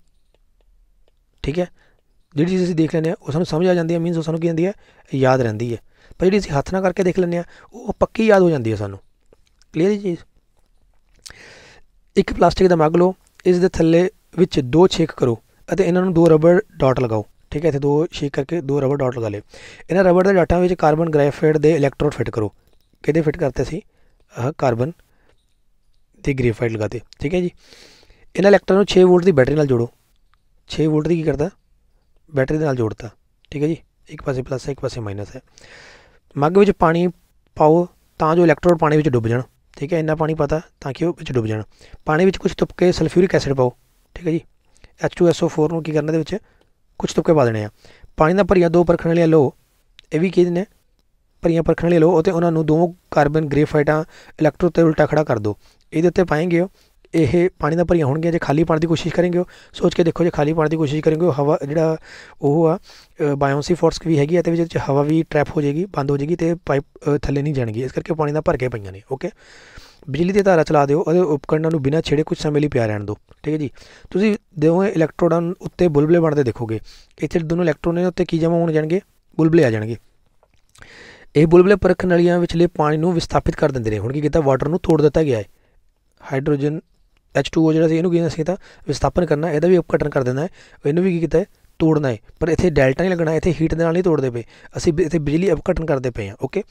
ਠੀਕ ਹੈ ਜਿਹੜੀ ਚੀਜ਼ ਅਸੀਂ ਦੇਖ ਲੈਂਦੇ ਆ ਉਹ ਸਾਨੂੰ ਸਮਝ ਆ ਜਾਂਦੀ ਆ ਮੀਨਸ ਉਹ ਸਾਨੂੰ ਕੀ ਹੁੰਦੀ ਹੈ ਯਾਦ ਰਹਿੰਦੀ ਹੈ ਪਰ ਜਿਹੜੀ ਅਸੀਂ ਹੱਥ ਨਾਲ ਕਰਕੇ ਦੇਖ ਲੈਂਦੇ ਆ ਉਹ ਪੱਕੀ ਯਾਦ ਹੋ ਜਾਂਦੀ ਹੈ ਸਾਨੂੰ ਕਲੀਅਰ ਹੀ ਚੀਜ਼ ਇੱਕ ਪਲਾਸਟਿਕ ਦਾ ਮੱਗ ਲਓ ਇਸ ਦੇ ਥੱਲੇ ਵਿੱਚ ਦੋ ਛੇਕ ਕਰੋ ਅਤੇ ਇਹਨਾਂ ਨੂੰ ਦੋ ਰਬੜ ਡਾਟ ਲਗਾਓ ਠੀਕ ਹੈ ਇੱਥੇ ਦੋ ਛੇਕ ਕਰਕੇ ਦੋ ਰਬੜ ਡਾਟ ਲਗਾ ਲਏ ਇਹਨਾਂ ਰਬੜ ਦੇ ਡਾਟਾਂ ਵਿੱਚ ਕਾਰਬਨ ਗ੍ਰੈਫਾਈਟ ਦੇ ਇਲੈਕਟ੍ਰੋਡ ਫਿੱਟ ਕਰੋ ਕਿਹਦੇ ਫਿੱਟ ਕਰਤੇ ਸੀ ਆਹ ਕਾਰਬਨ ਤੇ ਗ੍ਰੇਫਾਈਟ ਲਗਾਤੇ ਠੀਕ ਹੈ ਜੀ ਇਹਨਾਂ ਇਲੈਕਟ੍ਰੋਨ ਨੂੰ 6 ਵੋਲਟ ਦੀ ਬੈਟਰੀ ਨਾਲ ਜੋੜੋ 6 ਵੋਲਟ ਦੀ ਕੀ ਕਰਦਾ ਬੈਟਰੀ ਦੇ ਨਾਲ ਜੋੜਤਾ ਠੀਕ ਹੈ ਜੀ ਇੱਕ ਪਾਸੇ ਪਲੱਸ ਹੈ ਇੱਕ ਪਾਸੇ ਮਾਈਨਸ ਹੈ ਮੱਗ ਵਿੱਚ ਪਾਣੀ ਪਾਓ ਤਾਂ ਜੋ ਇਲੈਕਟ੍ਰੋਡ ਪਾਣੀ ਵਿੱਚ ਡੁੱਬ ਜਾਣ ਠੀਕ ਹੈ ਇੰਨਾ ਪਾਣੀ ਪਤਾ ਤਾਂ ਕਿ ਉਹ ਵਿੱਚ ਡੁੱਬ ਜਾਣ ਪਾਣੀ ਵਿੱਚ ਕੁਝ ਤੁਪਕੇ ਸਲਫਿਊਰਿਕ ਐਸਿਡ ਪਾਓ ਠੀਕ ਹੈ ਜੀ H2SO4 ਨੂੰ ਕੀ ਕਰਨਾ ਦੇ ਵਿੱਚ ਕੁਝ ਤੁਪਕੇ ਪਾ ਦੇਣੇ ਆ ਪਾਣੀ ਦਾ ਭਰੀਆ ਦੋ ਪਰਖਣ ਵਾਲੀਆਂ ਲੋ ਇਹ ਵੀ ਕੀ ਨੇ ਭਰੀਆਂ ਪਰਖਣ ਲਈ ਲਓ ਅਤੇ ਉਹਨਾਂ ਨੂੰ ਦੋਵੇਂ ਕਾਰਬਨ ਗ੍ਰੇਫਾਈਟਾਂ ਇਲੈਕਟ੍ਰੋ ਤੇ ਉਲਟਾ ਖੜਾ ਕਰ ਦਿਓ ਇਹਦੇ ਉੱਤੇ ਪਾਏਗੇ ਇਹ ਪਾਣੀ ਦਾ ਭਰੀਆਂ ਹੋਣਗੇ ਜੇ ਖਾਲੀ ਪਾਣ ਦੀ ਕੋਸ਼ਿਸ਼ ਕਰਨਗੇ ਸੋਚ ਕੇ ਦੇਖੋ ਜੇ ਖਾਲੀ ਪਾਣ ਦੀ ਕੋਸ਼ਿਸ਼ ਕਰਨਗੇ ਉਹ ਹਵਾ ਜਿਹੜਾ ਉਹ ਆ ਬਾਇਓਸੀ ਫੋਰਸ ਵੀ ਹੈਗੀ ਹੈ ਤੇ ਵਿੱਚ ਹਵਾ ਵੀ ਟ੍ਰੈਪ ਹੋ ਜਾਏਗੀ ਬੰਦ ਹੋ ਜਾਏਗੀ ਤੇ ਪਾਈਪ ਥੱਲੇ ਨਹੀਂ ਜਾਣਗੀ ਇਸ ਕਰਕੇ ਪਾਣੀ ਦਾ ਭਰ ਕੇ ਪਈਆਂ ਨੇ ਓਕੇ ਬਿਜਲੀ ਦੀ ਧਾਰਾ ਚਲਾ ਦਿਓ ਅਤੇ ਉਪਕਰਣਾਂ ਨੂੰ ਬਿਨਾਂ ਛੇੜੇ ਕੁਝ ਸਮੇਂ ਲਈ ਪਿਆ ਰਹਿਣ ਦਿਓ ਠੀਕ ਹੈ ਜੀ ਤੁਸੀਂ ਦੋਵੇਂ ਇਲੈਕਟ੍ਰੋਡਾਂ ਉੱਤੇ ਬੁਲਬਲੇ ਬਣਦੇ ਦੇਖੋਗੇ ਇੱਥੇ ਦੋਨੋਂ ਇਲੈਕਟ੍ਰੋਨ ਨੇ ਉੱਤੇ ਕੀ ਜਮਾ ਹੋਣ ਜਾਣਗੇ ਬੁਲਬਲੇ ਆ ਜਾਣਗੇ ਇਹ ਬੁਲਬਲੇ ਪਰਖ ਨਲੀਆਂ ਵਿੱਚਲੇ ਪਾਣੀ ਨੂੰ ਵਿਸਥਾਪਿਤ ਕਰ ਦਿੰਦੇ ਨੇ ਹੁਣ ਕੀ ਕੀਤਾ ਵਾਟਰ ਨੂੰ ਤੋੜ ਦਿੱਤਾ ਗਿਆ ਹੈ ਹਾਈਡਰੋਜਨ H2O ਜਿਹੜਾ ਸੀ ਇਹਨੂੰ ਕੀ ਸੀ ਤਾਂ ਵਿਸਥਾਪਨ ਕਰਨਾ ਇਹਦਾ ਵੀ ਉਪਕਟਨ ਕਰ ਦਿੰਦਾ ਹੈ ਇਹਨੂੰ ਵੀ ਕੀ ਕੀਤਾ ਹੈ ਤੋੜਨਾ ਹੈ ਪਰ ਇੱਥੇ ਡੈਲਟਾ ਨਹੀਂ ਲੱਗਣਾ ਇੱਥੇ ਹੀਟ ਦੇ ਨਾਲ ਨਹੀਂ ਤੋੜਦੇ ਪਏ ਅਸੀਂ ਇੱਥੇ ਬਿਜਲੀ ਉਪਕਟਨ ਕਰਦੇ ਪਏ ਹਾਂ ਓਕੇ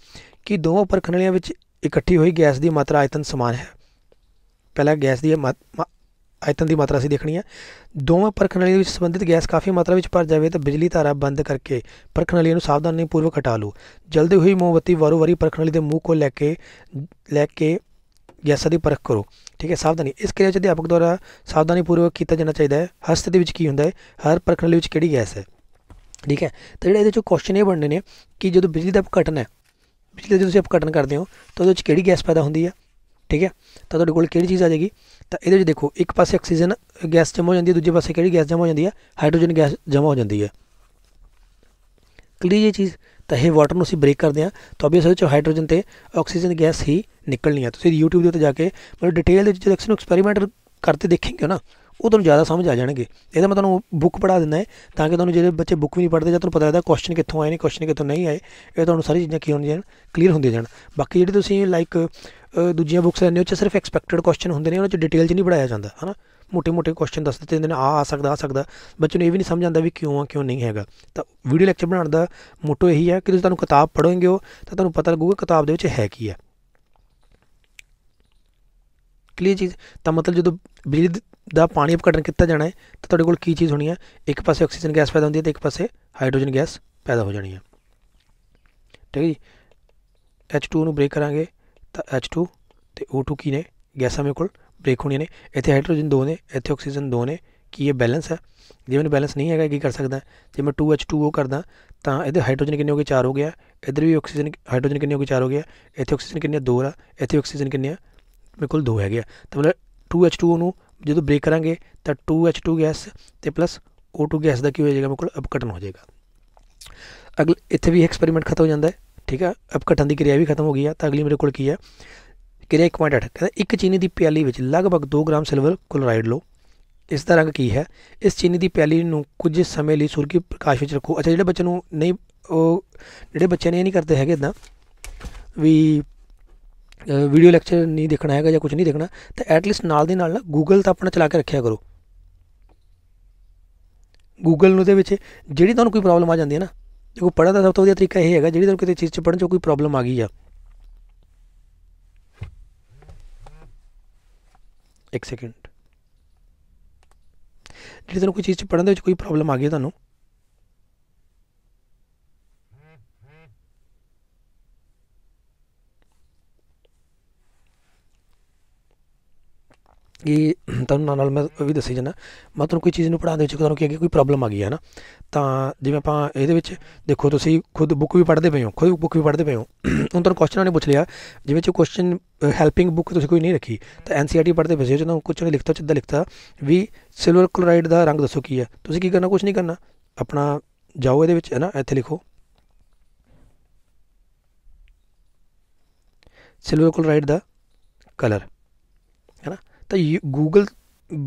ਕਿ ਦੋਵਾਂ ਨਲੀਆਂ ਵਿੱਚ ਇਕੱਠੀ ਹੋਈ ਗੈਸ ਦੀ ਮਾਤਰਾ ਆਇਤਨ ਸਮਾਨ ਹੈ ਪਹਿਲਾਂ ਗੈਸ ਦੀ ਆਇਤਨ ਦੀ ਮਾਤਰਾ ਸੀ ਦੇਖਣੀ ਹੈ ਦੋਵਾਂ ਪਰਖਣ ਵਾਲੀ ਦੇ ਵਿੱਚ ਸੰਬੰਧਿਤ ਗੈਸ ਕਾਫੀ ਮਾਤਰਾ ਵਿੱਚ ਭਰ ਜਾਵੇ ਤਾਂ ਬਿਜਲੀ ਧਾਰਾ ਬੰਦ ਕਰਕੇ ਪਰਖਣ ਵਾਲੀ ਨੂੰ ਸਾਵਧਾਨੀ ਪੂਰਵਕ ਹਟਾ ਲਓ ਜਲਦੀ ਹੋਈ ਮੋਮਬਤੀ ਵਾਰੋ-ਵਾਰੀ ਪਰਖਣ ਵਾਲੀ ਦੇ ਮੂੰਹ ਕੋਲ ਲੈ ਕੇ ਲੈ ਕੇ ਗੈਸਾਂ ਦੀ ਪਰਖ ਕਰੋ ਠੀਕ ਹੈ ਸਾਵਧਾਨੀ ਇਸ ਕਿਰਿਆ 'ਚ ਅਧਿਆਪਕ ਦੁਆਰਾ ਸਾਵਧਾਨੀ ਪੂਰਵਕ ਕੀਤਾ ਜਾਣਾ ਚਾਹੀਦਾ ਹੈ ਹਰ ਸਥਿਤੀ ਵਿੱਚ ਕੀ ਹੁੰਦਾ ਹੈ ਹਰ ਪਰਖਣ ਵਾਲੀ ਵਿੱਚ ਕਿਹੜੀ ਗੈਸ ਹੈ ਠੀਕ ਹੈ ਤਾਂ ਜਿਹੜਾ ਇਹਦੇ ਚ ਕੁਐਸਚਨ ਇਹ ਬਣਨੇ ਨੇ ਕਿ ਜਦੋਂ ਬਿਜਲੀ ਦਾ ਘਟਨਾ ਹੈ ਬਿਜਲੀ ਦਾ ਜਦੋਂ ਤੁਸੀਂ ਅਪਕਟਨ ਕਰਦੇ ਹੋ ਤਾਂ ਉਹਦੇ ਵਿੱਚ ਕਿਹੜੀ ਗੈਸ ਪੈਦਾ ਹੁੰਦੀ ਹੈ ਠੀਕ ਹੈ ਤਾਂ ਤੁਹਾਡੇ ਕੋਲ ਕਿਹੜੀ ਚੀਜ਼ ਆ ਜਾਏਗੀ ਤਾਂ ਇਹਦੇ ਵਿੱਚ ਦੇਖੋ ਇੱਕ ਪਾਸੇ ਆਕਸੀਜਨ ਗੈਸ ਜਮ੍ਹਾਂ ਹੋ ਜਾਂਦੀ ਹੈ ਦੂਜੇ ਪਾਸੇ ਕਿਹੜੀ ਗੈਸ ਜਮ੍ਹਾਂ ਹੋ ਜਾਂਦੀ ਹੈ ਹਾਈਡਰੋਜਨ ਗੈਸ ਜਮ੍ਹਾਂ ਹੋ ਜਾਂਦੀ ਹੈ ਕਲੀਅਰ ਇਹ ਚੀਜ਼ ਤਾਂ ਇਹ ਵਾਟਰ ਨੂੰ ਅਸੀਂ ਬ੍ਰੇਕ ਕਰਦੇ ਆ ਤਾਂ ਆਬਵੀਅਸ ਹੈ ਕਿ ਹਾਈਡਰੋਜਨ ਤੇ ਆਕਸੀਜਨ ਗੈਸ ਹੀ ਨਿਕਲਣੀ ਹੈ ਤੁਸੀਂ YouTube ਦੇ ਉੱਤੇ ਜਾ ਕੇ ਮਤਲਬ ਡਿਟੇਲ ਦੇ ਵਿੱਚ ਜਦੋਂ ਐਕਸਨ ਐਕਸਪੈਰੀਮੈਂਟ ਕਰਤੇ ਦੇਖੇਗੇ ਨਾ ਉਹ ਤੁਹਾਨੂੰ ਜ਼ਿਆਦਾ ਸਮਝ ਆ ਜਾਣਗੇ ਇਹਦਾ ਮੈਂ ਤੁਹਾਨੂੰ ਬੁੱਕ ਪੜਾ ਦਿੰਦਾ ਹੈ ਤਾਂ ਕਿ ਤੁਹਾਨੂੰ ਜਿਹੜੇ ਬੱਚੇ ਬੁੱਕ ਵੀ ਨਹੀਂ ਪੜ੍ਹਦੇ ਜਾਂ ਤੁਹਾਨੂੰ ਪਤਾ ਲੱਗਦਾ ਕੁਐਸਚਨ ਕਿੱਥੋਂ ਆਏ ਨੇ ਕੁਐਸਚਨ ਕਿੱਥੋਂ ਨਹੀਂ ਆਏ ਇਹ ਤੁਹਾਨੂੰ ਸਾਰੀ ਚੀਜ਼ਾਂ ਕੀ ਹੋਣੀਆਂ ਜਾਣ ਕਲੀਅਰ ਹੁੰਦੀਆਂ ਜਾਣ ਬਾਕੀ ਜਿਹੜੇ ਤੁਸੀਂ ਲਾਈਕ ਦੂਜੀਆਂ ਬੁੱਕਸ ਲੈਂਦੇ ਉਹ ਚ ਸਿਰਫ ਐਕਸਪੈਕਟਡ ਕੁਐਸਚਨ ਹੁੰਦੇ ਨੇ ਉਹਨਾਂ ਚ ਡਿਟੇਲ ਚ ਨਹੀਂ ਪੜਾਇਆ ਜਾਂਦਾ ਹਨਾ ਮੋਟੇ-ਮੋਟੇ ਕੁਐਸਚਨ ਦੱਸ ਦਿੱਤੇ ਜਾਂਦੇ ਨੇ ਆ ਆ ਸਕਦਾ ਆ ਸਕਦਾ ਬੱਚੇ ਨੂੰ ਇਹ ਵੀ ਨਹੀਂ ਸਮਝ ਆਉਂਦਾ ਵੀ ਕਿਉਂ ਆ ਕਿਉਂ ਨਹੀਂ ਹੈਗਾ ਤਾਂ ਵੀਡੀਓ ਲੈਕਚਰ ਬਣਾਉਣ ਦਾ ਮੋਟੋ ਇਹੀ ਹੈ ਕਿ ਤੁਸੀਂ ਤੁਹਾਨੂੰ ਕਿਤਾਬ ਪੜੋਗੇ ਉਹ ਤਾਂ ਤੁਹਾਨੂੰ ਪਤਾ ਲੱਗੂਗਾ ਕਿਤਾਬ ਦੇ ਵਿੱਚ ਹੈ ਕੀ ਹੈ ਕਲੀਅਰ ਚੀਜ਼ ਤਾਂ ਮਤਲਬ ਜਦੋਂ ਬਿਜਲੀ ਦਾ ਪਾਣੀ ਅਪਕਟਨ ਕੀਤਾ ਜਾਣਾ ਹੈ ਤਾਂ ਤੁਹਾਡੇ ਕੋਲ ਕੀ ਚੀਜ਼ ਹੋਣੀ ਹੈ ਇੱਕ ਪਾਸੇ ਆਕਸੀਜਨ ਗੈਸ ਪੈਦਾ ਹੁੰਦੀ ਹੈ ਤੇ ਇੱਕ ਪਾਸੇ ਹਾਈਡਰੋਜਨ ਗੈਸ ਪੈਦਾ ਹੋ ਜਾਣੀ ਹੈ ਠੀਕ ਹੈ ਜੀ H2 ਨੂੰ ਬ੍ਰੇਕ ਕਰਾਂਗੇ ਤਾਂ H2 ਤੇ O2 ਕੀ ਨੇ ਗੈਸਾਂ ਮੇਰੇ ਕੋਲ ਬ੍ਰੇਕ ਹੋਣੀ ਨੇ ਇੱਥੇ ਹਾਈਡਰੋਜਨ ਦੋ ਨੇ ਇੱਥੇ ਆਕਸੀਜਨ ਦੋ ਨੇ ਕੀ ਇਹ ਬੈਲੈਂਸ ਹੈ ਜੇ ਮੈਨੂੰ ਬੈਲੈਂਸ ਨਹੀਂ ਹੈਗਾ ਕੀ ਕਰ ਸਕਦਾ ਜੇ ਮੈਂ 2H2O ਕਰਦਾ ਤਾਂ ਇਹਦੇ ਹਾਈਡਰੋਜਨ ਕਿੰਨੇ ਹੋ ਗਏ 4 ਹੋ ਗਿਆ ਇਧਰ ਵੀ ਆਕਸੀਜਨ ਹਾਈਡਰੋਜਨ ਕਿੰਨੇ ਹੋ ਗਏ 4 ਹੋ ਗਿਆ ਇੱਥੇ ਆਕਸੀਜਨ ਕਿੰਨੇ 2 ਆ ਇੱਥੇ ਆਕਸੀਜਨ ਕਿੰਨੇ ਆ ਮੇਰੇ ਕੋਲ 2 ਹੈਗੇ ਗਿਆ ਤਾਂ ਮਤਲਬ 2H2O ਨੂੰ ਜਦੋਂ ਬ੍ਰੇਕ ਕਰਾਂਗੇ ਤਾਂ 2H2 ਗੈਸ ਤੇ ਪਲੱਸ O2 ਗੈਸ ਦਾ ਕੀ ਹੋ ਜਾਏਗਾ ਮੇਰੇ ਕੋਲ ਅਪਕਟਨ ਹੋ ਜਾਏਗਾ ਅਗਲੇ ਇੱਥੇ ਵੀ ਐਕਸਪੈਰੀਮੈਂਟ ਖਤਮ ਹੋ ਜਾਂਦਾ ਹੈ ਠੀਕ ਹੈ ਅਬ ਘਟਣ ਦੀ ਕਿਰਿਆ ਵੀ ਖਤਮ ਹੋ ਗਈ ਆ ਤਾਂ ਅਗਲੀ ਮੇਰੇ ਕੋਲ ਕੀ ਹੈ ਕਿਰਿਆ 1.8 ਕਹਿੰਦਾ ਇੱਕ ਚੀਨੀ ਦੀ ਪਿਆਲੀ ਵਿੱਚ ਲਗਭਗ 2 ਗ੍ਰਾਮ ਸਿਲਵਰ ਕਲੋਰਾਈਡ ਲਓ ਇਸ ਦਾ ਰੰਗ ਕੀ ਹੈ ਇਸ ਚੀਨੀ ਦੀ ਪਿਆਲੀ ਨੂੰ ਕੁਝ ਸਮੇਂ ਲਈ ਸੂਰਜੀ ਪ੍ਰਕਾਸ਼ ਵਿੱਚ ਰੱਖੋ ਅੱਛਾ ਜਿਹੜੇ ਬੱਚੇ ਨੂੰ ਨਹੀਂ ਉਹ ਜਿਹੜੇ ਬੱਚੇ ਨੇ ਇਹ ਨਹੀਂ ਕਰਦੇ ਹੈਗੇ ਇਦਾਂ ਵੀ ਵੀਡੀਓ ਲੈਕਚਰ ਨਹੀਂ ਦੇਖਣਾ ਹੈਗਾ ਜਾਂ ਕੁਝ ਨਹੀਂ ਦੇਖਣਾ ਤਾਂ ਐਟ ਲੀਸਟ ਨਾਲ ਦੇ ਨਾਲ ਨਾ ਗੂਗਲ ਤਾਂ ਆਪਣਾ ਚਲਾ ਕੇ ਰੱਖਿਆ ਕਰੋ ਗੂਗਲ ਨੂੰ ਦੇ ਵਿੱਚ ਜਿਹੜੀ ਤੁਹਾਨੂੰ ਕੋਈ ਪ੍ਰੋਬਲਮ ਆ ਜਾਂਦੀ ਹੈ ਨਾ ਦੇਖੋ ਪੜਨ ਦਾ ਸਭ ਤੋਂ ਵਧੀਆ ਤਰੀਕਾ ਇਹ ਹੈਗਾ ਜਿਹੜੀ ਤੁਹਾਨੂੰ ਕਿਤੇ ਚੀਜ਼ 'ਚ ਪੜਨ 'ਚ ਕੋਈ ਪ੍ਰੋਬਲਮ ਆ ਗਈ ਆ ਇੱਕ ਸੈਕਿੰਡ ਜਿਹੜੀ ਤੁਹਾਨੂੰ ਕੋਈ ਚੀਜ਼ 'ਚ ਪੜਨ ਦੇ ਵਿੱਚ ਕੋਈ ਪ੍ਰੋਬਲਮ ਆ ਗਈ ਤੁਹਾਨੂੰ ਕਿ ਤੁਹਾਨੂੰ ਨਾਲ ਨਾਲ ਮੈਂ ਵੀ ਦੱਸੀ ਜਨਾ ਮੈਂ ਤੁਹਾਨੂੰ ਕੋਈ ਚੀਜ਼ ਨੂੰ ਪੜਾਉਣ ਦੇ ਵਿੱਚ ਤੁਹਾਨੂੰ ਕੀ ਅੱਗੇ ਕੋਈ ਪ੍ਰੋਬਲਮ ਆ ਗਈ ਹੈ ਨਾ ਤਾਂ ਜਿਵੇਂ ਆਪਾਂ ਇਹਦੇ ਵਿੱਚ ਦੇਖੋ ਤੁਸੀਂ ਖੁਦ ਬੁੱਕ ਵੀ ਪੜ੍ਹਦੇ ਪਏ ਹੋ ਖੁਦ ਬੁੱਕ ਵੀ ਪੜ੍ਹਦੇ ਪਏ ਹੋ ਹੁਣ ਤੁਹਾਨੂੰ ਕੁਐਸਚਨ ਨੇ ਪੁੱਛ ਲਿਆ ਜਿਵੇਂ ਚ ਕੁਐਸਚਨ ਹੈਲਪਿੰਗ ਬੁੱਕ ਤੁਸੀਂ ਕੋਈ ਨਹੀਂ ਰੱਖੀ ਤਾਂ ਐਨਸੀਆਰਟੀ e ਪੜ੍ਹਦੇ ਪਏ ਸੀ ਜਦੋਂ ਕੁਝ ਨੇ ਲਿਖਤਾ ਚਿੱਦਾ ਲਿਖਤਾ ਵੀ ਸਿਲਵਰ ਕਲੋਰਾਈਡ ਦਾ ਰੰਗ ਦੱਸੋ ਕੀ ਹੈ ਤੁਸੀਂ ਕੀ ਕਰਨਾ ਕੁਝ ਨਹੀਂ ਕਰਨਾ ਆਪਣਾ ਜਾਓ ਇਹਦੇ ਵਿੱਚ ਹੈ ਨਾ ਇੱਥੇ ਲਿਖੋ ਸਿਲਵਰ ਕਲੋਰਾਈਡ ਦਾ ਕਲਰ ਤਾਂ ਗੂਗਲ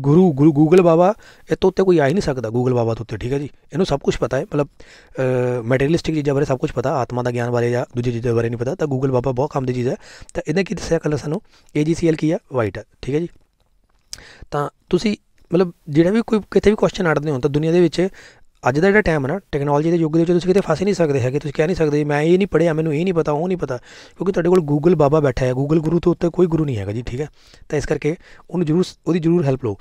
ਗੁਰੂ ਗੁਰੂ ਗੂਗਲ ਬਾਬਾ ਇਹ ਤੋਂ ਉੱਤੇ ਕੋਈ ਆ ਹੀ ਨਹੀਂ ਸਕਦਾ ਗੂਗਲ ਬਾਬਾ ਤੋਂ ਉੱਤੇ ਠੀਕ ਹੈ ਜੀ ਇਹਨੂੰ ਸਭ ਕੁਝ ਪਤਾ ਹੈ ਮਤਲਬ ਮੈਟੀਰੀਅਲਿਸਟਿਕ ਚੀਜ਼ਾਂ ਬਾਰੇ ਸਭ ਕੁਝ ਪਤਾ ਆਤਮਾ ਦਾ ਗਿਆਨ ਬਾਰੇ ਜਾਂ ਦੂਜੀ ਚੀਜ਼ਾਂ ਬਾਰੇ ਨਹੀਂ ਪਤਾ ਤਾਂ ਗੂਗਲ ਬਾਬਾ ਬਹੁਤ ਕੰਮ ਦੀ ਚੀਜ਼ ਹੈ ਤਾਂ ਇਹਨੇ ਕੀ ਦੱਸਿਆ ਕੱਲ ਸਾਨੂੰ AGCL ਕੀ ਹੈ ਵਾਈਟ ਹੈ ਠੀਕ ਹੈ ਜੀ ਤਾਂ ਤੁਸੀਂ ਮਤਲਬ ਜਿਹੜਾ ਵੀ ਕੋਈ ਕਿਤੇ ਵੀ ਕੁਐਸਚਨ ਅੜਦੇ ਹੋ ਤਾਂ ਦੁਨੀਆ ਦੇ ਵਿੱਚ ਅੱਜ ਦਾ ਜਿਹੜਾ ਟਾਈਮ ਹੈ ਨਾ ਟੈਕਨੋਲੋਜੀ ਦੇ ਯੁੱਗ ਦੇ ਵਿੱਚ ਤੁਸੀਂ ਕਿਤੇ ਫਸ ਹੀ ਨਹੀਂ ਸਕਦੇ ਹੈਗੇ ਤੁਸੀਂ ਕਹਿ ਨਹੀਂ ਸਕਦੇ ਮੈਂ ਇਹ ਨਹੀਂ ਪੜਿਆ ਮੈਨੂੰ ਇਹ ਨਹੀਂ ਪਤਾ ਉਹ ਨਹੀਂ ਪਤਾ ਕਿਉਂਕਿ ਤੁਹਾਡੇ ਕੋਲ ਗੂਗਲ ਬਾਬਾ ਬੈਠਾ ਹੈ ਗੂਗਲ ਗੁਰੂ ਤੋਂ ਉੱਤੇ ਕੋਈ ਗੁਰੂ ਨਹੀਂ ਹੈਗਾ ਜੀ ਠੀਕ ਹੈ ਤਾਂ ਇਸ ਕਰਕੇ ਉਹਨੂੰ ਜ਼ਰੂਰ ਉਹਦੀ ਜ਼ਰੂਰ ਹੈਲਪ ਲਓ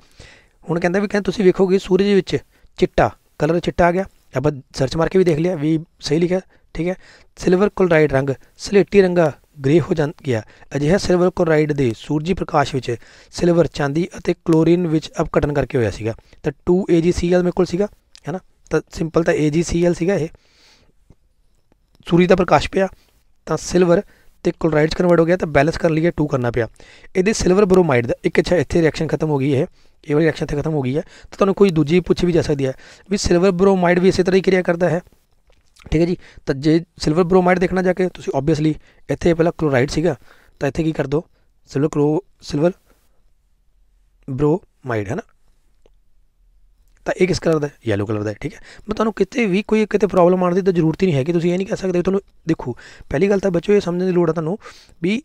ਹੁਣ ਕਹਿੰਦਾ ਵੀ ਕਹਿੰਦਾ ਤੁਸੀਂ ਵੇਖੋਗੇ ਸੂਰਜ ਵਿੱਚ ਚਿੱਟਾ ਕਲਰ ਚਿੱਟਾ ਆ ਗਿਆ ਆਪਾਂ ਸਰਚ ਮਾਰ ਕੇ ਵੀ ਦੇਖ ਲਿਆ ਵੀ ਸਹੀ ਲਿਖਿਆ ਠੀਕ ਹੈ ਸਿਲਵਰ ਕੋਲਰਾਈਡ ਰੰਗ ਸਲੇਟੀ ਰੰਗਾ ਗ੍ਰੇ ਹੋ ਜਾਂ ਗਿਆ ਅਜਿਹਾ ਸਿਲਵਰ ਕੋਲਰਾਈਡ ਦੇ ਸੂਰਜੀ ਪ੍ਰਕਾਸ਼ ਵਿੱਚ ਸਿਲਵਰ ਚਾਂਦੀ ਅਤੇ ਕਲੋਰੀਨ ਵਿੱਚ ਅਪਕਟਨ ਕਰਕੇ ਹੋਇਆ ਸੀਗਾ ਤਾਂ 2AgCl ਮੇਰੇ ਕੋਲ ਸੀਗਾ ਹੈਨਾ ਤਾਂ ਸਿੰਪਲ ਤਾਂ AgCl ਸੀਗਾ ਇਹ ਸੂਰਜ ਦਾ ਪ੍ਰਕਾਸ਼ ਪਿਆ ਤਾਂ ਸਿਲਵਰ ਤੇ ਕਲੋਰਾਈਡਸ ਕਨਵਰਟ ਹੋ ਗਿਆ ਤਾਂ ਬੈਲੈਂਸ ਕਰਨ ਲਈ ਇਹ 2 ਕਰਨਾ ਪਿਆ ਇਹਦੇ ਸਿਲਵਰ ਬ੍ਰੋਮਾਈਡ ਦਾ ਇੱਕ ਅੱਛਾ ਇੱਥੇ ਰਿਐਕਸ਼ਨ ਖਤਮ ਹੋ ਗਈ ਹੈ ਇਹ ਵਾਲੀ ਰਿਐਕਸ਼ਨ ਤੇ ਖਤਮ ਹੋ ਗਈ ਹੈ ਤਾਂ ਤੁਹਾਨੂੰ ਕੋਈ ਦੂਜੀ ਪੁੱਛ ਵੀ ਜਾ ਸਕਦੀ ਹੈ ਵੀ ਸਿਲਵਰ ਬ੍ਰੋਮਾਈਡ ਵੀ ਇਸੇ ਤਰ੍ਹਾਂ ਹੀ ਕਿਰਿਆ ਕਰਦਾ ਹੈ ਠੀਕ ਹੈ ਜੀ ਤਾਂ ਜੇ ਸਿਲਵਰ ਬ੍ਰੋਮਾਈਡ ਦੇਖਣਾ ਜਾ ਕੇ ਤੁਸੀਂ ਆਬਵੀਅਸਲੀ ਇੱਥੇ ਪਹਿਲਾਂ ਕਲੋਰਾਈਡ ਸੀਗਾ ਤਾਂ ਇੱਥੇ ਕੀ ਕਰ ਦੋ ਸਿਲਵਰ ਕਲੋ ਸਿਲਵਰ ਬ੍ਰੋਮਾਈਡ ਹੈ ਨਾ ਤਾਂ ਇਹ ਕਿਸ ਕਲਰ ਦਾ ਯੈਲੋ ਕਲਰ ਦਾ ਠੀਕ ਹੈ ਮੈਂ ਤੁਹਾਨੂੰ ਕਿਤੇ ਵੀ ਕੋਈ ਕਿਤੇ ਪ੍ਰੋਬਲਮ ਆਣ ਦੀ ਤਾਂ ਜ਼ਰੂਰਤ ਹੀ ਨਹੀਂ ਹੈਗੀ ਤੁਸੀਂ ਇਹ ਨਹੀਂ ਕਹਿ ਸਕਦੇ ਤੁਹਾਨੂੰ ਦੇਖੋ ਪਹਿਲੀ ਗੱਲ ਤਾਂ ਬੱਚੋ ਇਹ ਸਮਝਣ ਦੀ ਲੋੜ ਹੈ ਤੁਹਾਨੂੰ ਵੀ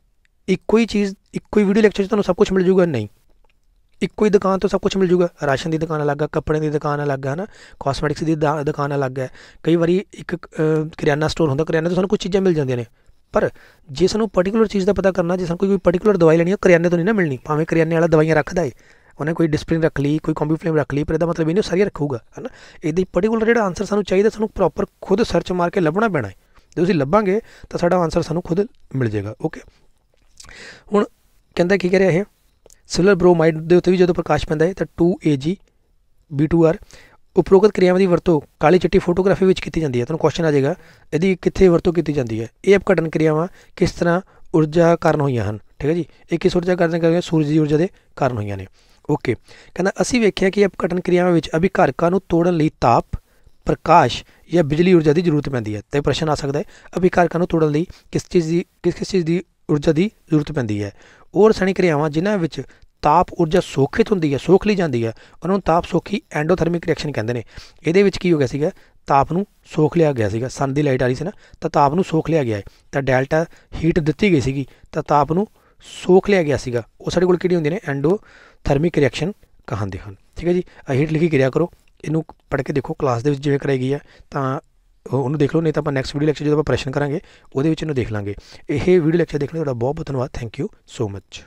ਇੱਕੋ ਹੀ ਚੀਜ਼ ਇੱਕੋ ਹੀ ਵੀਡੀਓ ਲੈਕਚਰ 'ਚ ਤੁਹਾਨੂੰ ਸਭ ਕੁਝ ਮਿਲ ਜੂਗਾ ਨਹੀਂ ਇੱਕੋ ਹੀ ਦੁਕਾਨ ਤੋਂ ਸਭ ਕੁਝ ਮਿਲ ਜੂਗਾ ਰਾਸ਼ਨ ਦੀ ਦੁਕਾਨ ਅਲੱਗ ਹੈ ਕੱਪੜੇ ਦੀ ਦੁਕਾਨ ਅਲੱਗ ਹੈ ਨਾ ਕਾਸਮੈਟਿਕਸ ਦੀ ਦੁਕਾਨ ਅਲੱਗ ਹੈ ਕਈ ਵਾਰੀ ਇੱਕ ਕਿਰਿਆਨਾ ਸਟੋਰ ਹੁੰਦਾ ਕਿਰਿਆਨੇ ਤੋਂ ਸਾਨੂੰ ਕੁਝ ਚੀਜ਼ਾਂ ਮਿਲ ਜਾਂਦੀਆਂ ਨੇ ਪਰ ਜੇ ਸਾਨੂੰ ਪਾਰਟਿਕੂਲਰ ਚੀਜ਼ ਦਾ ਪਤਾ ਕਰਨਾ ਜੇ ਸਾਨੂੰ ਕੋਈ ਪਾਰਟਿਕੂਲਰ ਦਵਾਈ ਲੈਣੀ ਹੈ ਕਿਰਿਆਨੇ ਤੋਂ ਨਹੀਂ ਨਾ ਮਿਲਣੀ ਭਾਵੇਂ ਕਿਰਿਆਨੇ ਵਾਲਾ ਦਵਾਈਆਂ ਰੱਖਦਾ ਉਹਨੇ ਕੋਈ ਡਿਸਪਲਿਨ ਰੱਖ ਲਈ ਕੋਈ ਕੰਬੀ ਫਲੇਮ ਰੱਖ ਲਈ ਪਰ ਇਹਦਾ ਮਤਲਬ ਇਹ ਨਹੀਂ ਸਾਰੀਆਂ ਰੱਖੂਗਾ ਹਨਾ ਇਹਦੇ ਪਾਰਟਿਕੂਲਰ ਜਿਹੜਾ ਆਨਸਰ ਸਾਨੂੰ ਚਾਹੀਦਾ ਸਾਨੂੰ ਪ੍ਰੋਪਰ ਖੁਦ ਸਰਚ ਮਾਰ ਕੇ ਲੱਭਣਾ ਪੈਣਾ ਹੈ ਜੇ ਤੁਸੀਂ ਲੱਭਾਂਗੇ ਤਾਂ ਸਾਡਾ ਆਨਸਰ ਸਾਨੂੰ ਖੁਦ ਮਿਲ ਜਾਏਗਾ ਓਕੇ ਹੁਣ ਕਹਿੰਦਾ ਕੀ ਕਰਿਆ ਇਹ ਸਿਲਰ ਬ੍ਰੋਮਾਈਡ ਦੇ ਉੱਤੇ ਵੀ ਜਦੋਂ ਪ੍ਰਕਾਸ਼ ਪੈਂਦਾ ਹੈ ਤਾਂ 2Ag B2R ਉਪਰੋਕਤ ਕਿਰਿਆਵਾਂ ਦੀ ਵਰਤੋਂ ਕਾਲੀ ਚਿੱਟੀ ਫੋਟੋਗ੍ਰਾਫੀ ਵਿੱਚ ਕੀਤੀ ਜਾਂਦੀ ਹੈ ਤੁਹਾਨੂੰ ਕੁਐਸਚਨ ਆ ਜਾਏਗਾ ਇਹਦੀ ਕਿੱਥੇ ਵਰਤੋਂ ਕੀਤੀ ਜਾਂਦੀ ਹੈ ਇਹ ਅਪਘਟਨ ਕਿਰਿਆਵਾਂ ਕਿਸ ਤਰ੍ਹਾਂ ਊਰਜਾ ਕਾਰਨ ਹੋਈਆਂ ਹਨ ਠੀਕ ਹੈ ਜੀ ਇਹ ਕਿਸ ਊਰਜਾ ਕਾਰਨ ਕਰੀਆਂ ਸੂਰਜ ਦੀ ਊਰਜਾ ਦੇ ਕਾਰਨ ਹੋਈਆਂ ਨੇ ਓਕੇ ਕਹਿੰਦਾ ਅਸੀਂ ਵੇਖਿਆ ਕਿ ਅਪਕਟਨ ਕਿਰਿਆਵਾਂ ਵਿੱਚ ਅਭਿਕਾਰਕਾਂ ਨੂੰ ਤੋੜਨ ਲਈ ਤਾਪ ਪ੍ਰਕਾਸ਼ ਜਾਂ ਬਿਜਲੀ ਊਰਜਾ ਦੀ ਜ਼ਰੂਰਤ ਪੈਂਦੀ ਹੈ ਤੇ ਪ੍ਰਸ਼ਨ ਆ ਸਕਦਾ ਹੈ ਅਭਿਕਾਰਕਾਂ ਨੂੰ ਤੋੜਨ ਲਈ ਕਿਸ ਚੀਜ਼ ਦੀ ਕਿਸ ਕਿਸ ਚੀਜ਼ ਦੀ ਊਰਜਾ ਦੀ ਜ਼ਰੂਰਤ ਪੈਂਦੀ ਹੈ ਉਹ ਸਣੀ ਕਿਰਿਆਵਾਂ ਜਿਨ੍ਹਾਂ ਵਿੱਚ ਤਾਪ ਊਰਜਾ ਸੋਖਿਤ ਹੁੰਦੀ ਹੈ ਸੋਖ ਲਈ ਜਾਂਦੀ ਹੈ ਉਹਨਾਂ ਨੂੰ ਤਾਪ ਸੋਖੀ ਐਂਡੋਥਰਮਿਕ ਰਿਐਕਸ਼ਨ ਕਹਿੰਦੇ ਨੇ ਇਹਦੇ ਵਿੱਚ ਕੀ ਹੋ ਗਿਆ ਸੀਗਾ ਤਾਪ ਨੂੰ ਸੋਖ ਲਿਆ ਗਿਆ ਸੀਗਾ ਸਨ ਦੀ ਲਾਈਟ ਆ ਰਹੀ ਸੀ ਨਾ ਤਾਂ ਤਾਪ ਨੂੰ ਸੋਖ ਲਿਆ ਗਿਆ ਹੈ ਤਾਂ ਡੈਲਟਾ ਹੀਟ ਦਿੱਤੀ ਗਈ ਸੀਗੀ ਤਾਂ ਤਾਪ ਨੂੰ ਸੋਖ ਲਿਆ ਗਿਆ ਸੀਗਾ ਉਹ ਸਾਡੇ ਕੋਲ ਕਿਹੜੀ ਹੁੰਦੀ ਨੇ ਐਂਡੋ ਥਰਮਿਕ ਰਿਐਕਸ਼ਨ ਕਹਾਂਦੇ ਹਨ ਠੀਕ ਹੈ ਜੀ ਹੇਠ ਲਿਖੀ ਕਿਰਿਆ ਕਰੋ ਇਹਨੂੰ ਪੜ੍ਹ ਕੇ ਦੇਖੋ ਕਲਾਸ ਦੇ ਵਿੱਚ ਜਿਵੇਂ ਕਰਾਈ ਗਈ ਹੈ ਤਾਂ ਉਹਨੂੰ ਦੇਖ ਲਓ ਨਹੀਂ ਤਾਂ ਆਪਾਂ ਨੈਕਸਟ ਵੀਡੀਓ ਲੈਕਚਰ ਜਦੋਂ ਆਪਾਂ ਪ੍ਰੈਸ਼ਨ ਕਰਾਂਗੇ ਉਹਦੇ ਵਿੱਚ ਇਹਨੂੰ ਦੇਖ ਲਾਂਗੇ ਇਹ ਵੀਡੀਓ ਲੈਕਚਰ ਦੇਖਣ ਲਈ ਤੁਹਾਡਾ ਬਹੁਤ ਬਹੁਤ ਧੰਨਵਾਦ ਥੈਂਕ ਯੂ ਸੋ ਮੱਚ